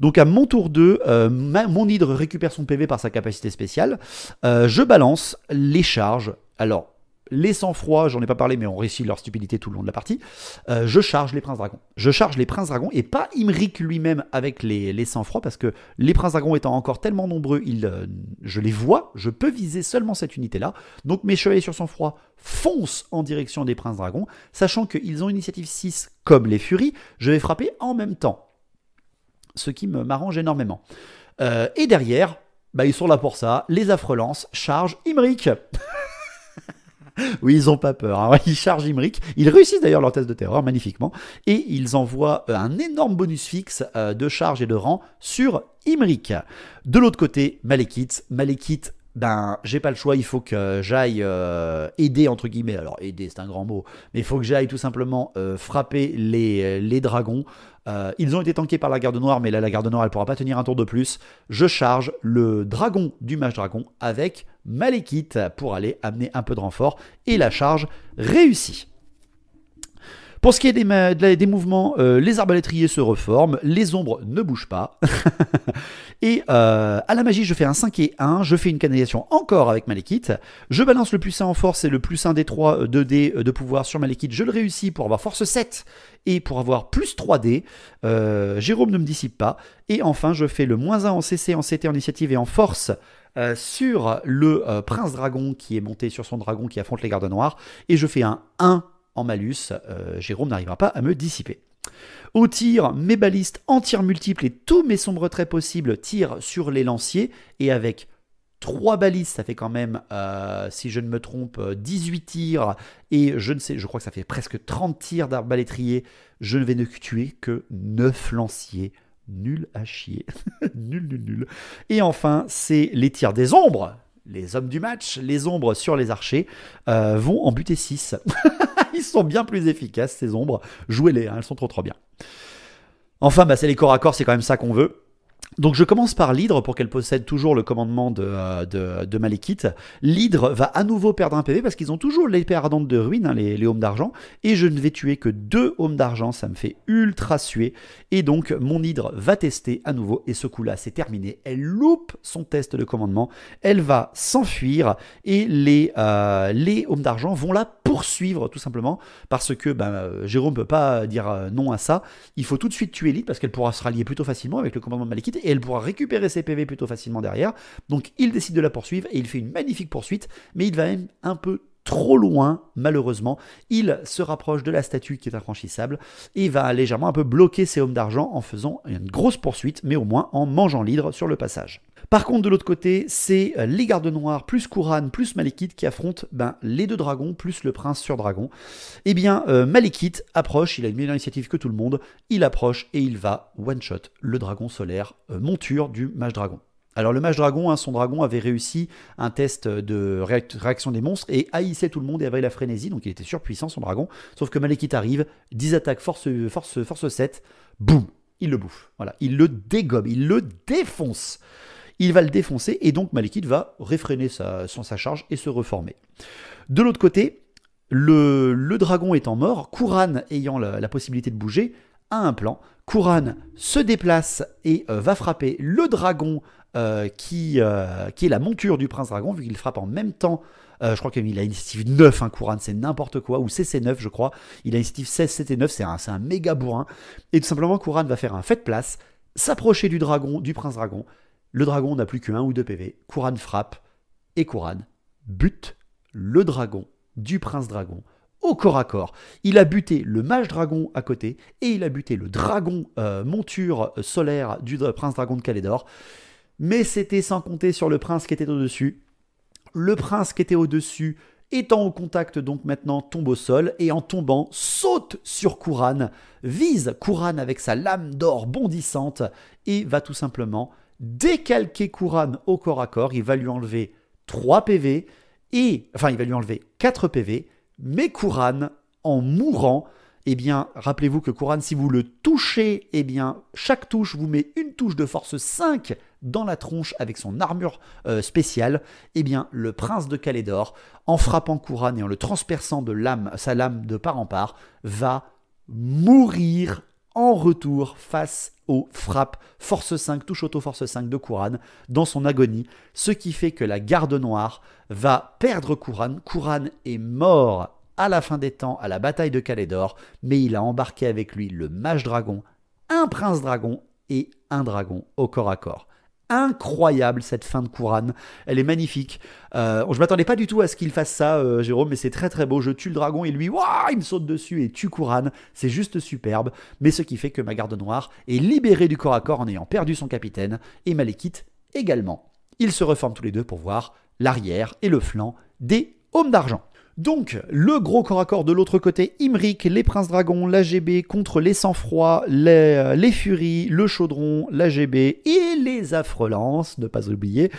Donc à mon tour 2, euh, mon hydre récupère son PV par sa capacité spéciale. Euh, je balance les charges. Alors, les sang-froid, j'en ai pas parlé, mais on réussit leur stupidité tout le long de la partie. Euh, je charge les princes dragons. Je charge les princes dragons et pas Imric lui-même avec les, sang-froid, parce que les princes dragons étant encore tellement nombreux, ils, je les vois, je peux viser seulement cette unité-là. Donc mes chevaliers sur sang-froid foncent en direction des princes dragons, sachant qu'ils ont initiative 6 comme les furies, je vais frapper en même temps ce qui m'arrange énormément. Euh, et derrière, bah, ils sont là pour ça, les affrelances chargent Imric Oui, ils n'ont pas peur. Hein. Ils chargent Imric. Ils réussissent d'ailleurs leur test de terreur magnifiquement. Et ils envoient euh, un énorme bonus fixe euh, de charge et de rang sur Imric. De l'autre côté, Malekith. Malekith, ben, j'ai pas le choix. Il faut que j'aille aider, entre guillemets. Alors, aider, c'est un grand mot. Mais il faut que j'aille tout simplement frapper les, les dragons. Euh, ils ont été tankés par la garde noire, mais là, la garde noire, elle pourra pas tenir un tour de plus. Je charge le dragon du mage dragon avec Malekith pour aller amener un peu de renfort. Et la charge réussit. Pour ce qui est des, mouvements, euh, les arbalétriers se reforment, les ombres ne bougent pas. et euh, à la magie, je fais un 5 et 1, je fais une canalisation encore avec Malekith. Je balance le plus 1 en force et le plus 1 des 3 2D euh, de pouvoir sur Malekith. Je le réussis pour avoir force 7 et pour avoir plus 3D. Jérôme ne me dissipe pas. Et enfin, je fais le moins 1 en CC, en CT, en initiative et en force sur le prince dragon qui est monté sur son dragon qui affronte les gardes noirs. Et je fais un 1 en malus, euh, Jérôme n'arrivera pas à me dissiper. Au tir, mes balistes en tir multiple et tous mes sombres traits possibles tirent sur les lanciers et avec 3 balistes, ça fait quand même, euh, si je ne me trompe, 18 euh, tirs et je ne sais, je crois que ça fait presque 30 tirs d'arbalétrier. Je ne vais ne tuer que 9 lanciers. Nul à chier. nul, nul, nul. Et enfin, c'est les tirs des ombres les hommes du match, les ombres sur les archers, euh, vont en buter 6. Ils sont bien plus efficaces, ces ombres. Jouez-les, hein, elles sont trop trop bien. Enfin, bah, c'est les corps à corps, c'est quand même ça qu'on veut. Donc je commence par l'hydre pour qu'elle possède toujours le commandement de, euh, L'hydre va à nouveau perdre un PV parce qu'ils ont toujours l'épée ardente de ruine, hein, les, hommes d'argent. Et je ne vais tuer que deux hommes d'argent, ça me fait ultra suer. Et donc mon hydre va tester à nouveau et ce coup-là c'est terminé. Elle loupe son test de commandement, elle va s'enfuir et les, euh, hommes d'argent vont la poursuivre tout simplement parce que Jérôme ben, euh, Jérôme peut pas dire non à ça. Il faut tout de suite tuer l'hydre parce qu'elle pourra se rallier plutôt facilement avec le commandement de Malekith et elle pourra récupérer ses PV plutôt facilement derrière. Donc il décide de la poursuivre et il fait une magnifique poursuite, mais il va même un peu trop loin, malheureusement. Il se rapproche de la statue qui est infranchissable et va légèrement un peu bloquer ses hommes d'argent en faisant une grosse poursuite, mais au moins en mangeant l'hydre sur le passage. Par contre, de l'autre côté, c'est euh, les gardes noirs, plus Kouran, plus Malekith qui affrontent ben, les deux dragons, plus le prince sur dragon. Eh bien, euh, approche, il a une meilleure initiative que tout le monde, il approche et il va one-shot le dragon solaire, euh, monture du mage dragon. Alors le mage dragon, hein, son dragon avait réussi un test de réaction des monstres et haïssait tout le monde et avait la frénésie, donc il était surpuissant son dragon. Sauf que Malekith arrive, 10 attaques, force, force, force 7, boum, il le bouffe. Voilà, il le dégomme, il le défonce. Il va le défoncer et donc Malekith va réfréner sa, son, sa charge et se reformer. De l'autre côté, le, dragon étant mort, Kuran ayant la, possibilité de bouger, a un plan. Kuran se déplace et euh, va frapper le dragon euh, euh, qui, est la monture du prince dragon, vu qu'il frappe en même temps. Euh, je crois qu'il a initiative 9, un c'est n'importe quoi, ou CC9, je crois. Il a initiative 16, CT9, c'est un, un, méga bourrin. Et tout simplement, Kouran va faire un fait de place, s'approcher du dragon, du prince dragon. Le dragon n'a plus que 1 ou 2 PV. Kouran frappe, et Kouran bute le dragon du prince dragon au corps à corps. Il a buté le mage dragon à côté et il a buté le dragon monture solaire du prince dragon de Calédor mais c'était sans compter sur le prince qui était au-dessus. Le prince qui était au-dessus, étant au contact donc maintenant, tombe au sol et en tombant, saute sur Kuran, vise Kuran avec sa lame d'or bondissante et va tout simplement décalquer Kuran au corps à corps. Il va lui enlever 3 PV et enfin, il va lui enlever 4 PV, mais Kuran, en mourant, eh bien, rappelez-vous que Kouran, si vous le touchez, eh bien, chaque touche vous met une touche de force 5 dans la tronche avec son armure euh, spéciale. Eh bien, le prince de Calédor, en frappant Kouran et en le transperçant de sa lame de part en part, va mourir en retour face aux frappes force 5, touche auto force 5 de Couran, dans son agonie, ce qui fait que la garde noire va perdre Couran. Couran est mort à la fin des temps à la bataille de Calédor, mais il a embarqué avec lui le mage dragon, un prince dragon et un dragon au corps à corps. Incroyable cette fin de couronne, elle est magnifique. Je euh, je m'attendais pas du tout à ce qu'il fasse ça, euh, Jérôme, mais c'est très très beau. Je tue le dragon et lui, ouah, il me saute dessus et tue couronne, C'est juste superbe. Mais ce qui fait que ma garde noire est libérée du corps à corps en ayant perdu son capitaine et Malekith également. Ils se reforment tous les deux pour voir l'arrière et le flanc des Hommes d'Argent. Donc, le gros corps à corps de l'autre côté, Imric, les Princes Dragons, l'AGB contre les Sang-Froid, euh, les, Furies, le Chaudron, l'AGB et les lances. ne pas oublier.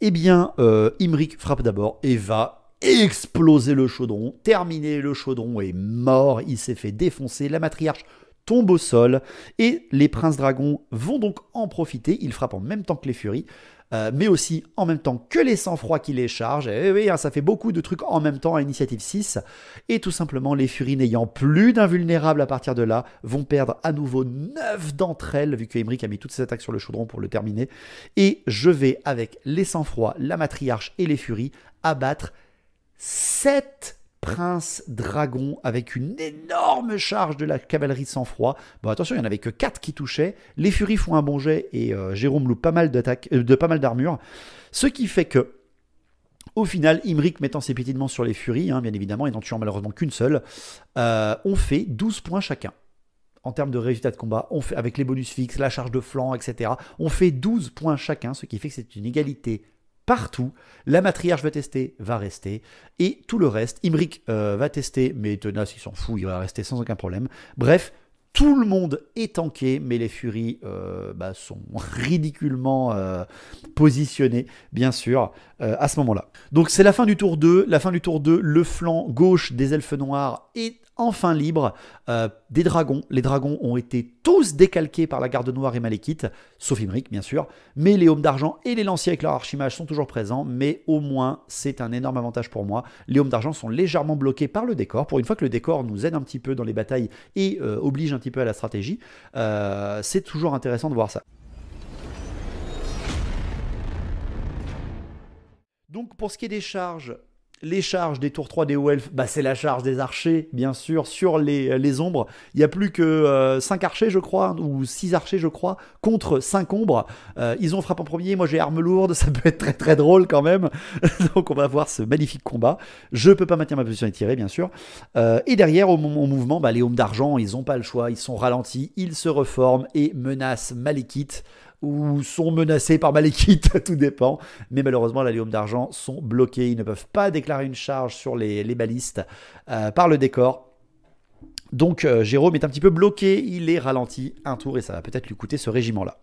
Eh bien, euh, Imric frappe d'abord et va exploser le chaudron, Terminé, le chaudron est mort, il s'est fait défoncer, la matriarche tombe au sol et les princes dragons vont donc en profiter, ils frappent en même temps que les furies euh, mais aussi en même temps que les sang-froids qui les chargent. Eh oui, hein, ça fait beaucoup de trucs en même temps à Initiative 6. Et tout simplement, les Furies n'ayant plus d'invulnérables à partir de là, vont perdre à nouveau 9 d'entre elles, vu que a mis toutes ses attaques sur le chaudron pour le terminer. Et je vais, avec les sang-froids, la matriarche et les Furies, abattre 7 prince dragon avec une énorme charge de la cavalerie de sang-froid. Bon, attention, il n'y en avait que 4 qui touchaient. Les furies font un bon jet et euh, Jérôme loue pas mal d'attaques, euh, de pas mal d'armures. Ce qui fait que, au final, Imric mettant ses petites sur les furies, hein, bien évidemment, et n'en tuant malheureusement qu'une seule, euh, on fait 12 points chacun. En termes de résultat de combat, on fait, avec les bonus fixes, la charge de flanc, etc., on fait 12 points chacun, ce qui fait que c'est une égalité partout. La matriarche va tester, va rester. Et tout le reste, Imric euh, va tester, mais Tenas, il s'en fout, il va rester sans aucun problème. Bref, tout le monde est tanké, mais les Furies euh, bah, sont ridiculement euh, positionnées, bien sûr, à ce moment-là. Donc c'est la fin du tour 2. La fin du tour 2, le flanc gauche des elfes noirs est enfin libre euh, des dragons. Les dragons ont été tous décalqués par la Garde Noire et maléquite. sauf Imric bien sûr, mais les Hommes d'Argent et les Lanciers avec leur archimage sont toujours présents, mais au moins c'est un énorme avantage pour moi. Les Hommes d'Argent sont légèrement bloqués par le décor, pour une fois que le décor nous aide un petit peu dans les batailles et euh, oblige un petit peu à la stratégie, euh, c'est toujours intéressant de voir ça. Donc pour ce qui est des charges, les charges des tours 3 des wolf bah c'est la charge des archers, bien sûr, sur les, euh, ombres. Il n'y a plus que euh, cinq 5 archers, je crois, ou 6 archers, je crois, contre 5 ombres. Euh, ils ont frappé en premier, moi j'ai arme lourde, ça peut être très très drôle quand même. Donc on va voir ce magnifique combat. Je peux pas maintenir ma position étirée, bien sûr. et derrière, au, mouvement, bah, les hommes d'argent, ils n'ont pas le choix, ils sont ralentis, ils se reforment et menacent Malikit ou sont menacés par Malekith, tout dépend. Mais malheureusement, la d'Argent sont bloqués. Ils ne peuvent pas déclarer une charge sur les, les balistes euh, par le décor. Donc euh, Jérôme est un petit peu bloqué, il est ralenti un tour et ça va peut-être lui coûter ce régiment-là.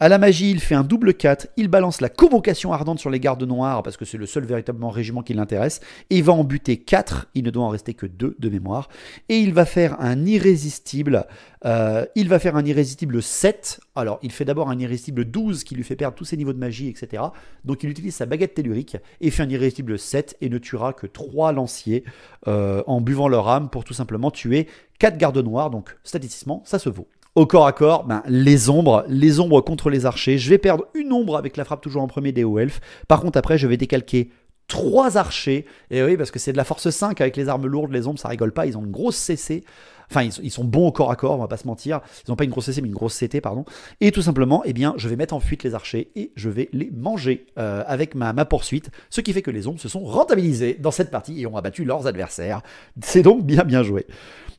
À la magie, il fait un double 4, il balance la convocation ardente sur les gardes noirs parce que c'est le seul véritablement régiment qui l'intéresse, et il va en buter 4, il ne doit en rester que 2 de mémoire, et il va faire un irrésistible, euh, il va faire un irrésistible 7, alors il fait d'abord un irrésistible 12 qui lui fait perdre tous ses niveaux de magie, etc. Donc il utilise sa baguette tellurique et fait un irrésistible 7 et ne tuera que 3 lanciers euh, en buvant leur âme pour tout simplement tuer 4 gardes noirs, donc statistiquement ça se vaut. Au corps à corps, ben, les ombres, les ombres contre les archers. Je vais perdre une ombre avec la frappe toujours en premier des hauts elfes. Par contre, après, je vais décalquer trois archers. Et oui, parce que c'est de la force 5 avec les armes lourdes, les ombres, ça rigole pas. Ils ont une grosse CC. Enfin, ils, sont bons au corps à corps, on va pas se mentir. Ils n'ont pas une grosse CC, mais une grosse CT, pardon. Et tout simplement, eh bien, je vais mettre en fuite les archers et je vais les manger euh, avec ma, ma, poursuite. Ce qui fait que les ombres se sont rentabilisées dans cette partie et ont abattu leurs adversaires. C'est donc bien, bien joué.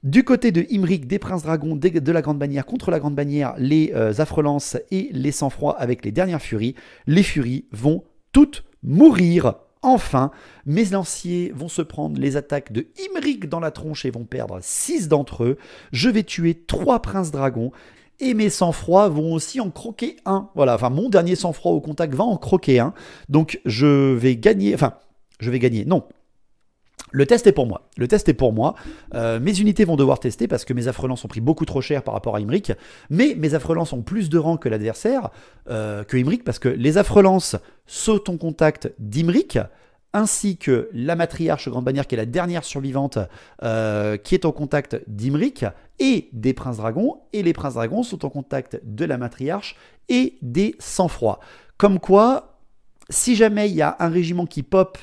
Du côté de Imric, des Princes Dragons, de la Grande Bannière contre la Grande Bannière, les euh, affreux lances et les Sang-Froid avec les dernières Furies, les Furies vont toutes mourir. Enfin, mes lanciers vont se prendre les attaques de Imric dans la tronche et vont perdre 6 d'entre eux. Je vais tuer 3 princes dragons et mes sang-froid vont aussi en croquer un. Voilà, enfin mon dernier sang-froid au contact va en croquer un. Donc je vais gagner, enfin je vais gagner, non. Le test est pour moi. Le test est pour moi. Euh, mes unités vont devoir tester parce que mes lances ont pris beaucoup trop cher par rapport à Imric. Mais mes lances ont plus de rang que l'adversaire, euh, que Imric, parce que les Affrelances sautent en contact d'Imric, ainsi que la matriarche Grande Bannière, qui est la dernière survivante, euh, qui est en contact d'Imric, et des princes dragons. Et les princes dragons sont en contact de la matriarche et des sang-froid. Comme quoi, si jamais il y a un régiment qui pop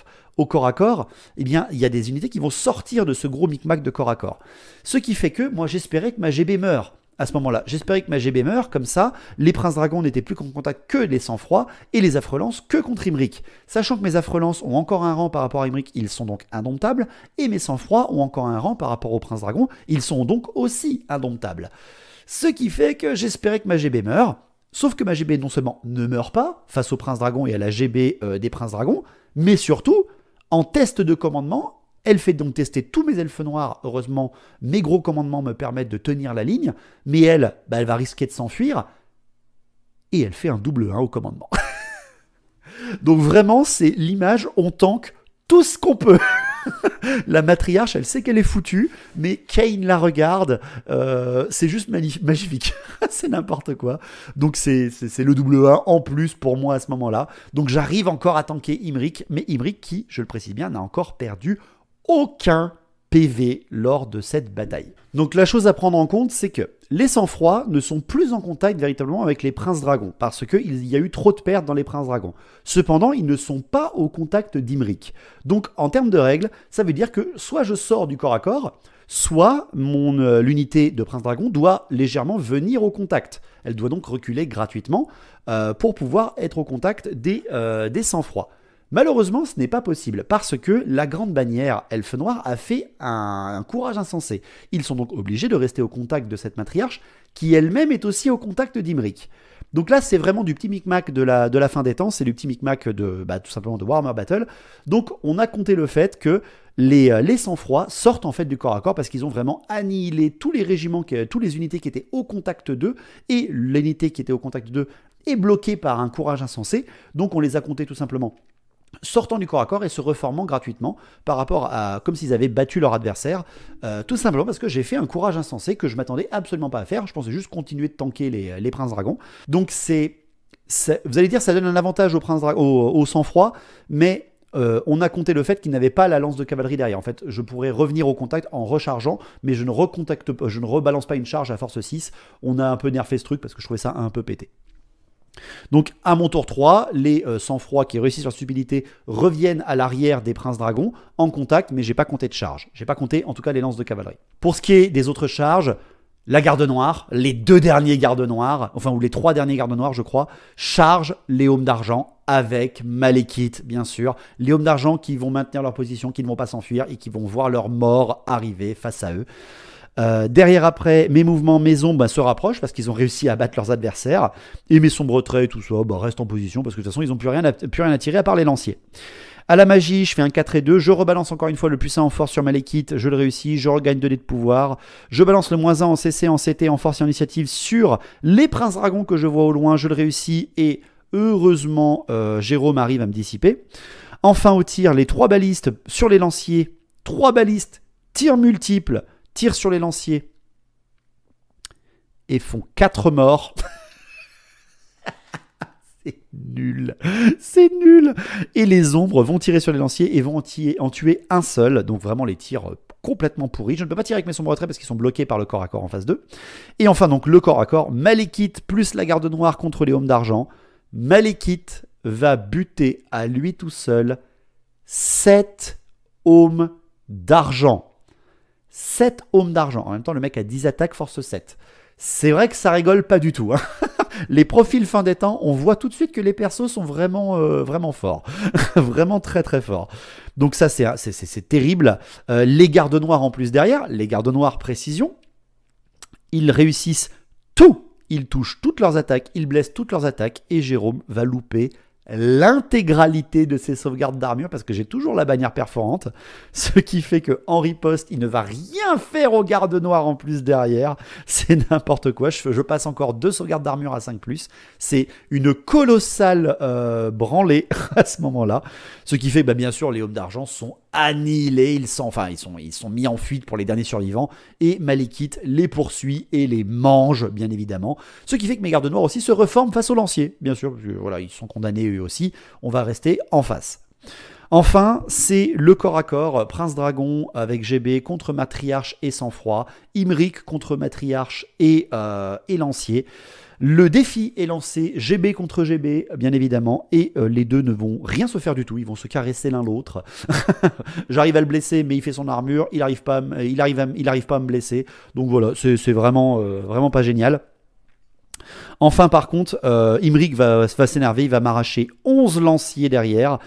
corps à corps, eh bien, il y a des unités qui vont sortir de ce gros micmac de corps à corps. Ce qui fait que, moi, j'espérais que ma GB meure à ce moment-là. J'espérais que ma GB meure, comme ça, les princes dragons n'étaient plus en contact que les sang froids et les affrelances que contre Imric. Sachant que mes affrelances ont encore un rang par rapport à Imric, ils sont donc indomptables, et mes sang-froid ont encore un rang par rapport aux princes dragons, ils sont donc aussi indomptables. Ce qui fait que j'espérais que ma GB meure, sauf que ma GB non seulement ne meurt pas face aux princes dragons et à la GB euh, des princes dragons, mais surtout, en test de commandement. Elle fait donc tester tous mes elfes noirs. Heureusement, mes gros commandements me permettent de tenir la ligne. Mais elle, bah, elle va risquer de s'enfuir. Et elle fait un double 1 au commandement. donc vraiment, c'est l'image, on tank tout ce qu'on peut. la matriarche, elle sait qu'elle est foutue, mais Kane la regarde. Euh, c'est juste magnifique. c'est n'importe quoi. Donc c'est le double 1 en plus pour moi à ce moment-là. Donc j'arrive encore à tanker Imric, mais Imric qui, je le précise bien, n'a encore perdu aucun PV lors de cette bataille. Donc la chose à prendre en compte, c'est que les sang-froids ne sont plus en contact véritablement avec les princes dragons, parce qu'il y a eu trop de pertes dans les princes dragons. Cependant, ils ne sont pas au contact d'Imric. Donc en termes de règles, ça veut dire que soit je sors du corps à corps, soit mon euh, l'unité de prince dragon doit légèrement venir au contact. Elle doit donc reculer gratuitement euh, pour pouvoir être au contact des, euh, des sang-froids. Malheureusement, ce n'est pas possible parce que la grande bannière Elfe Noir a fait un, courage insensé. Ils sont donc obligés de rester au contact de cette matriarche qui elle-même est aussi au contact d'Imric. Donc là, c'est vraiment du petit micmac de la, fin des temps, c'est du petit micmac de bah, tout simplement de Warhammer Battle. Donc on a compté le fait que les, euh, sang froid sortent en fait du corps à corps parce qu'ils ont vraiment annihilé tous les régiments, toutes les unités qui étaient au contact d'eux et l'unité qui était au contact d'eux est bloquée par un courage insensé. Donc on les a comptés tout simplement sortant du corps à corps et se reformant gratuitement par rapport à comme s'ils avaient battu leur adversaire, euh, tout simplement parce que j'ai fait un courage insensé que je m'attendais absolument pas à faire. Je pensais juste continuer de tanker les, euh, princes dragons. Donc c'est, vous allez dire, ça donne un avantage au au, sang-froid, mais euh, on a compté le fait qu'il n'avait pas la lance de cavalerie derrière. En fait, je pourrais revenir au contact en rechargeant, mais je ne recontacte, je ne rebalance pas une charge à force 6. On a un peu nerfé ce truc parce que je trouvais ça un peu pété. Donc à mon tour 3, les euh, sang-froid qui réussissent leur subtilité reviennent à l'arrière des princes dragons en contact, mais j'ai pas compté de charge. J'ai pas compté en tout cas les lances de cavalerie. Pour ce qui est des autres charges, la garde noire, les deux derniers gardes noirs, enfin ou les trois derniers gardes noirs je crois, chargent les hommes d'argent avec Malékite bien sûr, les hommes d'argent qui vont maintenir leur position, qui ne vont pas s'enfuir et qui vont voir leur mort arriver face à eux. Euh, derrière après, mes mouvements, mes ombres bah, se rapprochent parce qu'ils ont réussi à battre leurs adversaires. Et mes sombres traits, tout ça, bah, restent en position parce que de toute façon, ils n'ont plus rien, à, plus rien à tirer à part les lanciers. À la magie, je fais un 4 et 2, je rebalance encore une fois le puissant en force sur ma je le réussis, je regagne 2 dés de pouvoir, je balance le moins 1 en CC, en CT, en force et en initiative sur les princes dragons que je vois au loin, je le réussis et heureusement euh, Jérôme arrive à me dissiper. Enfin au tir, les 3 balistes sur les lanciers, 3 balistes, tir multiple, tirent sur les lanciers et font 4 morts. C'est nul. C'est nul. Et les ombres vont tirer sur les lanciers et vont en tuer, un seul. Donc vraiment les tirs euh, complètement pourris. Je ne peux pas tirer avec mes sombres retraits parce qu'ils sont bloqués par le corps à corps en phase 2. Et enfin donc le corps à corps. Malekit plus la garde noire contre les hommes d'argent. Malikit va buter à lui tout seul 7 hommes d'argent. 7 hommes d'argent. En même temps, le mec a 10 attaques, force 7. C'est vrai que ça rigole pas du tout. Hein. Les profils fin des temps, on voit tout de suite que les persos sont vraiment, euh, vraiment forts. vraiment très très forts. Donc ça, c'est terrible. Euh, les gardes noirs en plus derrière, les gardes noirs précision, ils réussissent tout. Ils touchent toutes leurs attaques, ils blessent toutes leurs attaques, et Jérôme va louper l'intégralité de ses sauvegardes d'armure parce que j'ai toujours la bannière perforante, ce qui fait que Henry Post il ne va rien faire aux gardes noirs en plus derrière, c'est n'importe quoi, je, passe encore deux sauvegardes d'armure à 5 ⁇ c'est une colossale euh, branlée à ce moment-là, ce qui fait bah, bien sûr les hommes d'argent sont annihilés, ils sont, enfin ils sont, ils sont mis en fuite pour les derniers survivants, et Malikit les poursuit et les mange bien évidemment, ce qui fait que mes gardes noirs aussi se reforment face aux lanciers, bien sûr, voilà, ils sont condamnés aussi, on va rester en face. Enfin, c'est le corps à corps, Prince Dragon avec GB contre Matriarche et Sang-Froid, Imric contre Matriarche et, euh, Lancier. Le défi est lancé GB contre GB, bien évidemment, et euh, les deux ne vont rien se faire du tout. Ils vont se caresser l'un l'autre. J'arrive à le blesser, mais il fait son armure. Il arrive pas, à, il arrive, il arrive pas à me blesser. Donc voilà, c'est vraiment, euh, vraiment pas génial. Enfin, par contre, euh, Imric va, va s'énerver, il va m'arracher 11 lanciers derrière.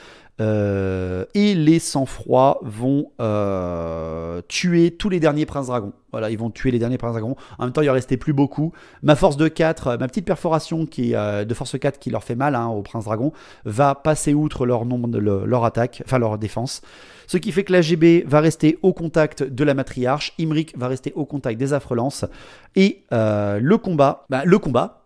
Euh, et les sang-froids vont euh, tuer tous les derniers princes dragons. Voilà, ils vont tuer les derniers princes dragons. En même temps, il en restait plus beaucoup. Ma force de 4, euh, ma petite perforation qui, de force 4 qui leur fait mal au hein, aux princes dragons, va passer outre leur nombre, leur attaque, enfin leur défense. Ce qui fait que l'AGB va rester au contact de la matriarche, Imric va rester au contact des affrelances, et le combat, bah, le combat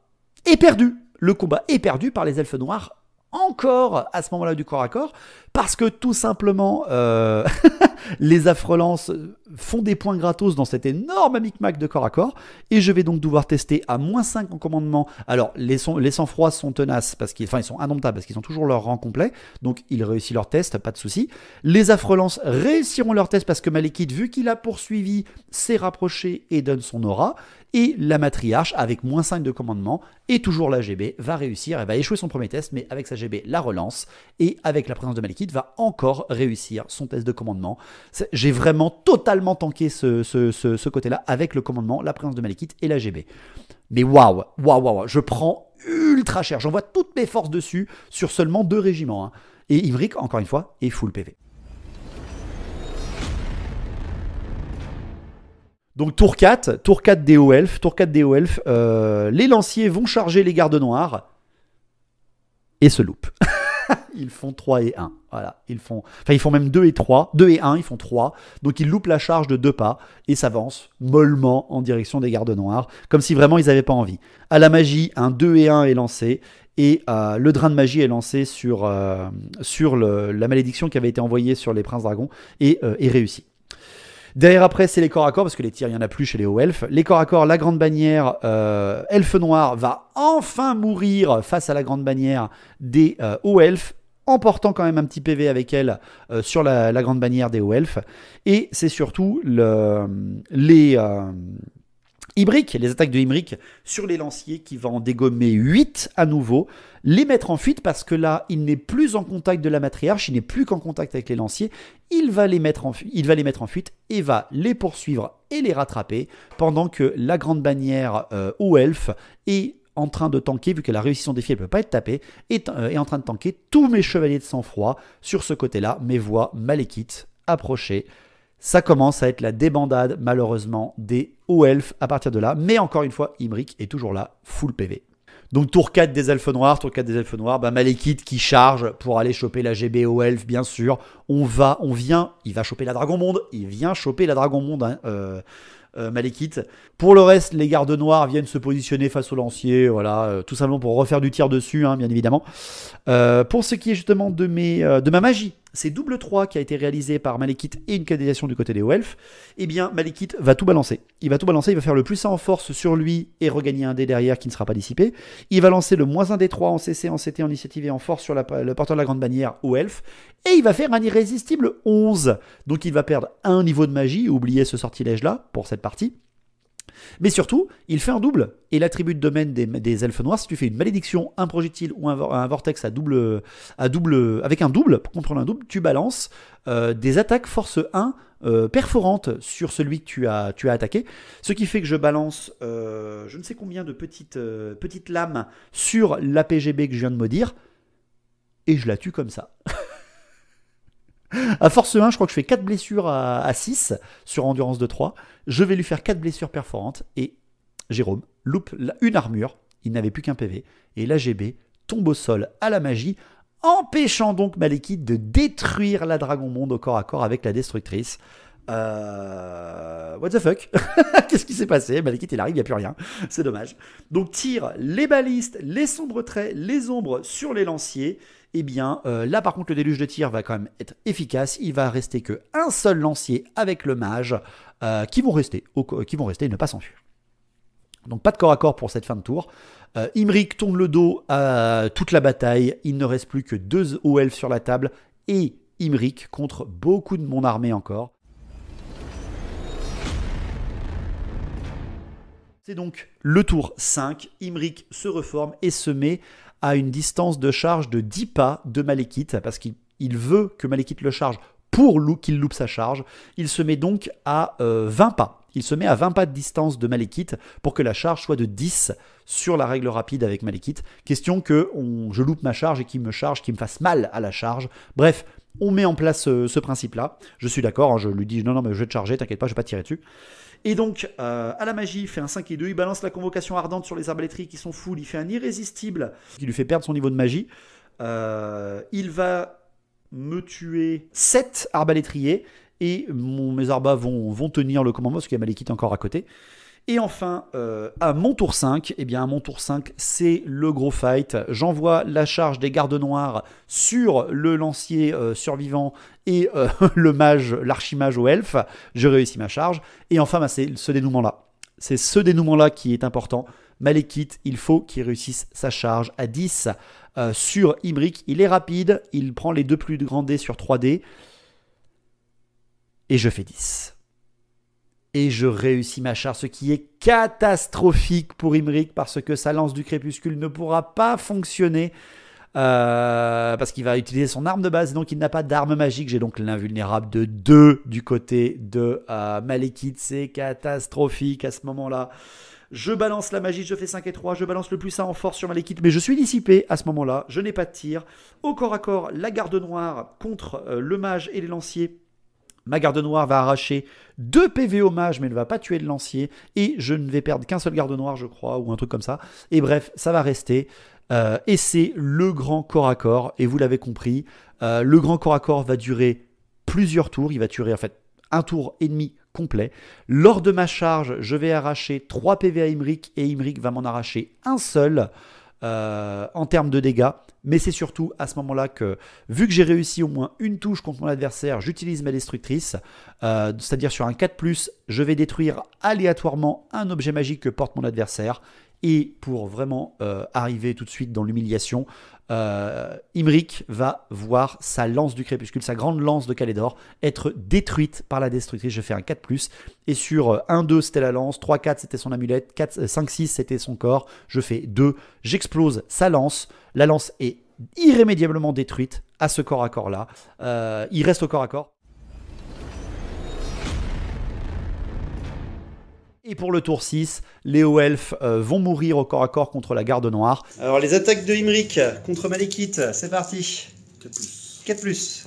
est perdu. Le combat est perdu par les elfes noirs encore à ce moment-là du corps à corps, parce que tout simplement, euh, les affrelances font des points gratos dans cet énorme micmac de corps à corps, et je vais donc devoir tester à moins 5 en commandement. Alors, les, sang-froids sont tenaces, parce qu'ils, enfin, ils sont indomptables, parce qu'ils ont toujours leur rang complet, donc ils réussissent leur test, pas de souci. Les affrelances réussiront leur test, parce que Malikid vu qu'il a poursuivi, s'est rapproché et donne son aura, et la matriarche, avec moins 5 de commandement, et toujours la GB, va réussir, elle va échouer son premier test, mais avec sa GB, la relance, et avec la présence de Malikid va encore réussir son test de commandement. J'ai vraiment totalement tanké ce, côté-là avec le commandement, la présence de Malekith et la GB. Mais waouh, waouh, waouh, je prends ultra cher. J'envoie toutes mes forces dessus sur seulement deux régiments. Hein. Et Ivric, encore une fois, est full PV. Donc tour 4, tour 4 des elfes, tour 4 des elfes, euh, les lanciers vont charger les gardes noirs et se loupent. ils font 3 et 1. Voilà, ils font, enfin, ils font même 2 et 3, 2 et 1, ils font 3. Donc, ils loupent la charge de deux pas et s'avancent mollement en direction des gardes noirs, comme si vraiment ils n'avaient pas envie. À la magie, un 2 et 1 est lancé et euh, le drain de magie est lancé sur, euh, sur la malédiction qui avait été envoyée sur les princes dragons et euh, réussi. Derrière après, c'est les corps à corps, parce que les tirs, il n'y en a plus chez les hauts elfes. Les corps à corps, la grande bannière elfe noire va enfin mourir face à la grande bannière des hauts elfes emportant quand même un petit PV avec elle euh, sur la, grande bannière des Oelf. Et c'est surtout les... Euh, les attaques de Imric sur les lanciers qui va en dégommer 8 à nouveau, les mettre en fuite parce que là, il n'est plus en contact de la matriarche, il n'est plus qu'en contact avec les lanciers, il va les, mettre en il va les mettre en fuite et va les poursuivre et les rattraper pendant que la grande bannière euh, elf elfes et en train de tanker, vu que la réussi son défi, elle ne peut pas être tapée, et euh, en train de tanker tous mes chevaliers de sang-froid sur ce côté-là, mes voix Malekit approchées. Ça commence à être la débandade, malheureusement, des hauts elfes à partir de là. Mais encore une fois, Imric est toujours là, full PV. Donc tour 4 des elfes noirs, tour 4 des elfes noirs, bah qui charge pour aller choper la GB elf bien sûr. On va, on vient, il va choper la Dragon Monde, il vient choper la Dragon Monde hein, euh, euh, Pour le reste, les gardes noirs viennent se positionner face aux lanciers, voilà, euh, tout simplement pour refaire du tir dessus, hein, bien évidemment. Euh, pour ce qui est justement de, euh, de ma magie, c'est double 3 qui a été réalisé par Malekith et une candidation du côté des O-Elf, eh bien Malekith va tout balancer. Il va tout balancer, il va faire le plus 1 en force sur lui et regagner un dé derrière qui ne sera pas dissipé. Il va lancer le moins 1 des 3 en CC, en CT, en initiative et en force sur le porteur de la grande bannière ou Elf. Et il va faire un irrésistible 11. Donc il va perdre un niveau de magie, oubliez ce sortilège là pour cette partie. Mais surtout, il fait un double. Et l'attribut de domaine des, elfes noirs, si tu fais une malédiction, un projectile ou un, vortex à double, avec un double, pour comprendre un double, tu balances euh, des attaques force 1 euh, perforantes sur celui que tu as, attaqué. Ce qui fait que je balance euh, je ne sais combien de petites, petites lames sur l'APGB que je viens de maudire. Et je la tue comme ça. à force 1, je crois que je fais 4 blessures à, 6 sur endurance de 3. Je vais lui faire 4 blessures perforantes et Jérôme loupe une armure. Il n'avait plus qu'un PV. Et l'AGB tombe au sol à la magie, empêchant donc Malekith de détruire la Dragon Monde au corps à corps avec la destructrice. Euh, what the fuck Qu'est-ce qui s'est passé L'équipe, il arrive, il n'y a plus rien. C'est dommage. Donc tire les balistes, les sombres traits, les ombres sur les lanciers. Et eh bien, euh, là par contre, le déluge de tir va quand même être efficace. Il va rester que un seul lancier avec le mage euh, qui, vont rester, qui vont rester et ne pas s'enfuir. Donc pas de corps à corps pour cette fin de tour. Euh, Imric tourne le dos à toute la bataille. Il ne reste plus que deux hauts elfes sur la table et Imric contre beaucoup de mon armée encore. C'est donc le tour 5. Imric se reforme et se met à une distance de charge de 10 pas de Malekith, parce qu'il veut que Malekith le charge pour qu'il loupe sa charge. Il se met donc à 20 euh, pas. Il se met à 20 pas de distance de Malekith pour que la charge soit de 10 sur la règle rapide avec Malekith. Question que je loupe ma charge et qu'il me charge, qu'il me fasse mal à la charge. Bref, on met en place euh, ce, principe-là. Je suis d'accord, hein, je lui dis non, non, mais je vais te charger, t'inquiète pas, je vais pas tirer dessus. Et donc, euh, à la magie, il fait un 5 et 2, il balance la convocation ardente sur les arbalétriers qui sont full, il fait un irrésistible qui lui fait perdre son niveau de magie. Euh, il va me tuer 7 arbalétriers et mes arbas vont, tenir le commandement parce qu'il y a Malekith encore à côté. Et enfin, euh, à mon tour 5, et eh bien, à mon tour 5, c'est le gros fight. J'envoie la charge des gardes noirs sur le lancier euh, survivant et euh, le mage, l'archimage au elfe. Je réussis ma charge. Et enfin, bah, c'est ce dénouement-là. C'est ce dénouement-là qui est important. Malekith, il faut qu'il réussisse sa charge à 10 sur Ibrick. Il est rapide, il prend les deux plus grands dés sur 3 dés. Et je fais 10 et je réussis ma charge, ce qui est catastrophique pour Imric parce que sa lance du crépuscule ne pourra pas fonctionner euh, parce qu'il va utiliser son arme de base, donc il n'a pas d'arme magique. J'ai donc l'invulnérable de 2 du côté de euh, Malekit. C'est catastrophique à ce moment-là. Je balance la magie, je fais 5 et 3, je balance le plus 1 en force sur Malekith, mais je suis dissipé à ce moment-là, je n'ai pas de tir. Au corps à corps, la garde noire contre euh, le mage et les lanciers Ma garde noire va arracher deux PV hommage, mais ne va pas tuer le lancier. Et je ne vais perdre qu'un seul garde noir, je crois, ou un truc comme ça. Et bref, ça va rester. Euh, et c'est le grand corps à corps. Et vous l'avez compris, euh, le grand corps à corps va durer plusieurs tours. Il va tuer en fait un tour et demi complet. Lors de ma charge, je vais arracher 3 PV à Imric et Imric va m'en arracher un seul. Euh, en termes de dégâts. Mais c'est surtout à ce moment-là que, vu que j'ai réussi au moins une touche contre mon adversaire, j'utilise ma destructrice. Euh, c'est-à-dire sur un 4+, je vais détruire aléatoirement un objet magique que porte mon adversaire. Et pour vraiment euh, arriver tout de suite dans l'humiliation, euh, Imric va voir sa lance du crépuscule, sa grande lance de Calédor, être détruite par la destructrice. Je fais un 4 ⁇ Et sur 1-2, euh, c'était la lance, 3-4, c'était son amulette, 5-6, euh, c'était son corps. Je fais 2, j'explose sa lance. La lance est irrémédiablement détruite à ce corps à corps-là. il reste au corps à corps. Et pour le tour 6, les Elf euh, vont mourir au corps à corps contre la garde noire. Alors les attaques de Imric contre Malekith, c'est parti. 4 plus.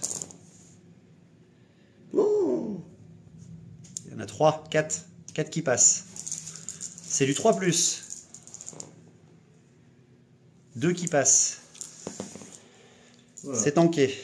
4 Il y en a 3, 4. 4 qui passent. C'est du 3 plus. 2 qui passent. C'est tanké.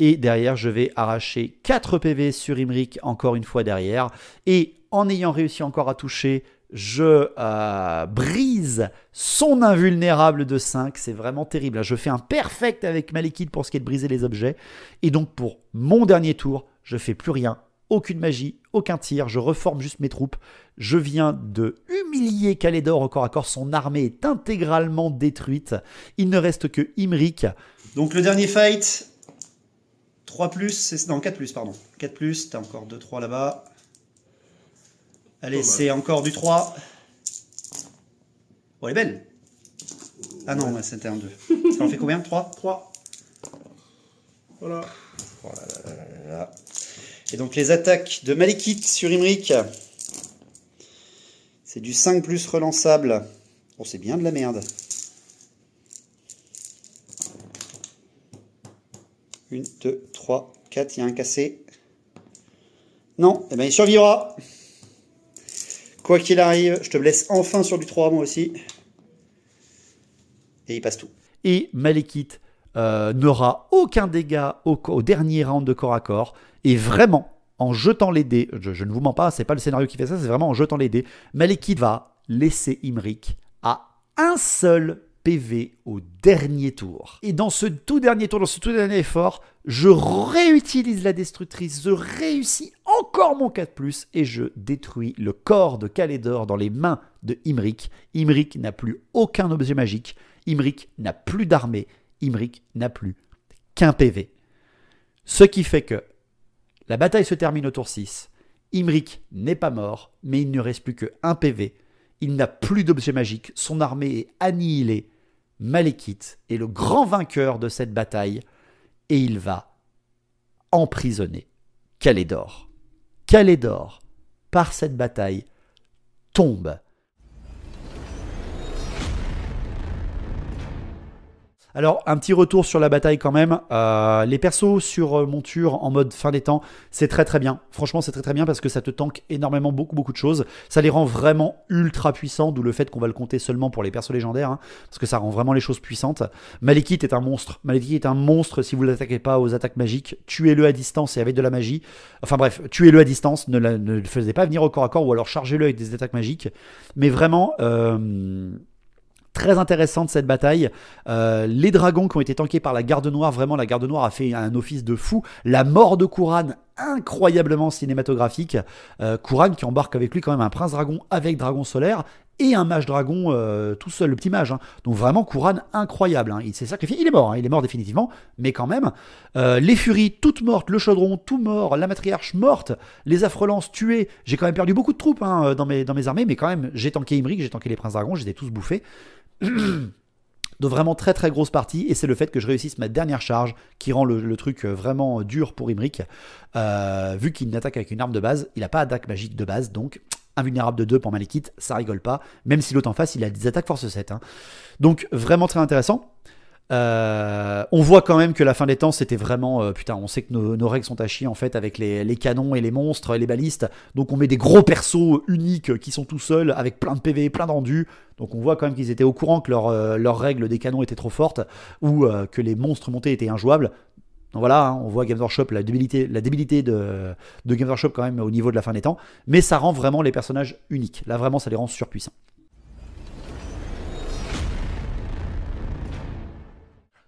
Et derrière, je vais arracher 4 PV sur Imric, encore une fois derrière. Et en ayant réussi encore à toucher, je euh, brise son invulnérable de 5. C'est vraiment terrible. Je fais un perfect avec ma liquide pour ce qui est de briser les objets. Et donc pour mon dernier tour, je fais plus rien. Aucune magie, aucun tir, je reforme juste mes troupes. Je viens de humilier Calédor au corps à corps. Son armée est intégralement détruite. Il ne reste que Imric. Donc le dernier fight, 3 plus, non 4 plus, pardon. 4 plus, t'as encore 2-3 là-bas. Allez, c'est encore du 3. Oh, elle est belle. Ah non, c'était un 2. Ça en fait combien 3 3. Voilà. Oh Et donc les attaques de Malikit sur Imric. C'est du 5 plus relançable. Oh c'est bien de la merde. 1, 2, 3, 4. Il y a un cassé. Non, eh ben, il survivra. Quoi qu'il arrive, je te laisse enfin sur du 3 moi aussi. Et il passe tout. Et Malekit euh, n'aura aucun dégât au, dernier round de corps à corps. Et vraiment, en jetant les dés, je, ne vous mens pas, c'est pas le scénario qui fait ça, c'est vraiment en jetant les dés, Malekit va laisser Imric à un seul PV au dernier tour. Et dans ce tout dernier tour, dans ce tout dernier effort, je réutilise la destructrice, je réussis encore mon 4 ⁇ et je détruis le corps de Kalédor dans les mains de Imric. Imric n'a plus aucun objet magique, Imric n'a plus d'armée, Imric n'a plus qu'un PV. Ce qui fait que la bataille se termine au tour 6, Imric n'est pas mort, mais il ne reste plus que PV, il n'a plus d'objet magique, son armée est annihilée, Malekith est le grand vainqueur de cette bataille, et il va emprisonner Calédor. Calédor, par cette bataille, tombe Alors, un petit retour sur la bataille quand même. Euh, les persos sur euh, monture en mode fin des temps, c'est très très bien. Franchement, c'est très très bien parce que ça te tank énormément beaucoup beaucoup de choses. Ça les rend vraiment ultra puissants, d'où le fait qu'on va le compter seulement pour les persos légendaires, hein, parce que ça rend vraiment les choses puissantes. Malekith est un monstre. Malekith est un monstre si vous ne l'attaquez pas aux attaques magiques. Tuez-le à distance et avec de la magie. Enfin bref, tuez-le à distance, ne, le faisait pas venir au corps à corps ou alors chargez-le avec des attaques magiques. Mais vraiment... Euh, Très intéressante cette bataille. Euh, les dragons qui ont été tankés par la garde noire, vraiment la garde noire a fait un office de fou. La mort de Kouran incroyablement cinématographique. Euh, qui embarque avec lui quand même un prince dragon avec dragon solaire et un mage dragon euh, tout seul, le petit mage. Hein. Donc vraiment Kouran incroyable. Hein. Il s'est sacrifié, il est mort, hein. il est mort définitivement, mais quand même. Euh, les furies toutes mortes, le chaudron tout mort, la matriarche morte, les affrelances tués. J'ai quand même perdu beaucoup de troupes dans, mes, armées, mais quand même j'ai tanké Imrik j'ai tanké les princes dragons, j'étais tous bouffés. de vraiment très très grosse partie et c'est le fait que je réussisse ma dernière charge qui rend le, truc euh, vraiment dur pour Imric euh, vu qu'il n'attaque avec une arme de base il n'a pas d'attaque magique de base donc invulnérable de 2 pour Malekith ça rigole pas même si l'autre en face il a des attaques force 7 hein. donc vraiment très intéressant euh, on voit quand même que la fin des temps, c'était vraiment euh, putain. On sait que nos, règles sont à chier en fait avec les, canons et les monstres, et les balistes. Donc on met des gros persos uniques qui sont tout seuls avec plein de PV, plein de Donc on voit quand même qu'ils étaient au courant que leur, euh, leurs règles des canons étaient trop fortes ou que les monstres montés étaient injouables. Donc voilà, hein, on voit Games Workshop, la débilité, la débilité de, de Workshop quand même au niveau de la fin des temps. Mais ça rend vraiment les personnages uniques. Là vraiment, ça les rend surpuissants.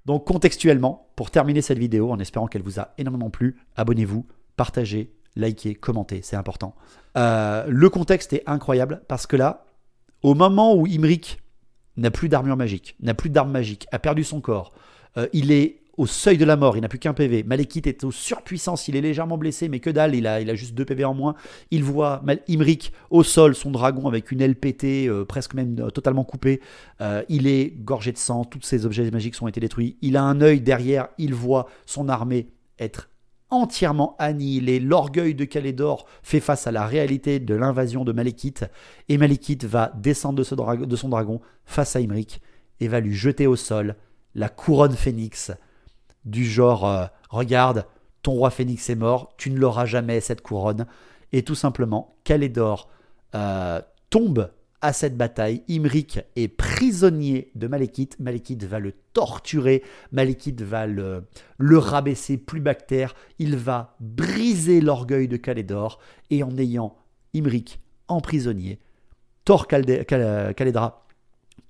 Donc contextuellement, pour terminer cette vidéo, en espérant qu'elle vous a énormément plu, abonnez-vous, partagez, likez, commentez, c'est important. Euh, le contexte est incroyable parce que là, au moment où Imric n'a plus d'armure magique, n'a plus d'arme magique, a perdu son corps, euh, il est au seuil de la mort, il n'a plus qu'un PV. Malekit est au surpuissance, il est légèrement blessé, mais que dalle, il a, il a juste deux PV en moins. Il voit Mal Imric au sol, son dragon avec une aile euh, presque même euh, totalement coupée. Euh, il est gorgé de sang, tous ses objets magiques ont été détruits. Il a un œil derrière, il voit son armée être entièrement annihilée. L'orgueil de Calédor fait face à la réalité de l'invasion de Malekit. Et Malekit va descendre de, de son dragon face à Imric et va lui jeter au sol la couronne phénix du genre Regarde, ton roi phénix est mort, tu ne l'auras jamais cette couronne. Et tout simplement, Kalédor tombe à cette bataille. Imric est prisonnier de Malekith. Malekith va le torturer. Malekith va le, le rabaisser plus bactère. Il va briser l'orgueil de Kalédor. Et en ayant Imric en prisonnier, Thor Calédra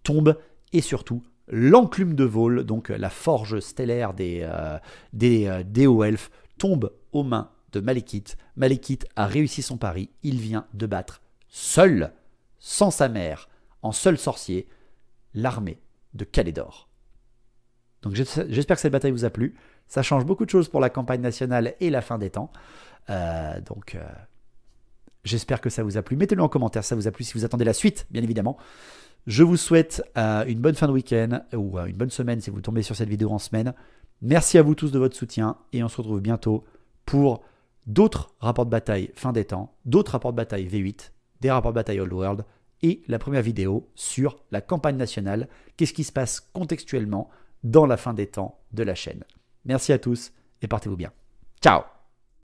tombe et surtout l'enclume de vol, donc euh, la forge stellaire des, deo euh, des euh, elfes tombe aux mains de Malekith. Malekith a réussi son pari, il vient de battre seul, sans sa mère, en seul sorcier, l'armée de Calédor. Donc j'espère que cette bataille vous a plu. Ça change beaucoup de choses pour la campagne nationale et la fin des temps. donc j'espère que ça vous a plu. Mettez-le en commentaire si ça vous a plu, si vous attendez la suite, bien évidemment. Je vous souhaite euh, une bonne fin de week-end ou euh, une bonne semaine si vous tombez sur cette vidéo en semaine. Merci à vous tous de votre soutien et on se retrouve bientôt pour d'autres rapports de bataille fin des temps, d'autres rapports de bataille V8, des rapports de bataille Old World et la première vidéo sur la campagne nationale, qu'est-ce qui se passe contextuellement dans la fin des temps de la chaîne. Merci à tous et portez-vous bien. Ciao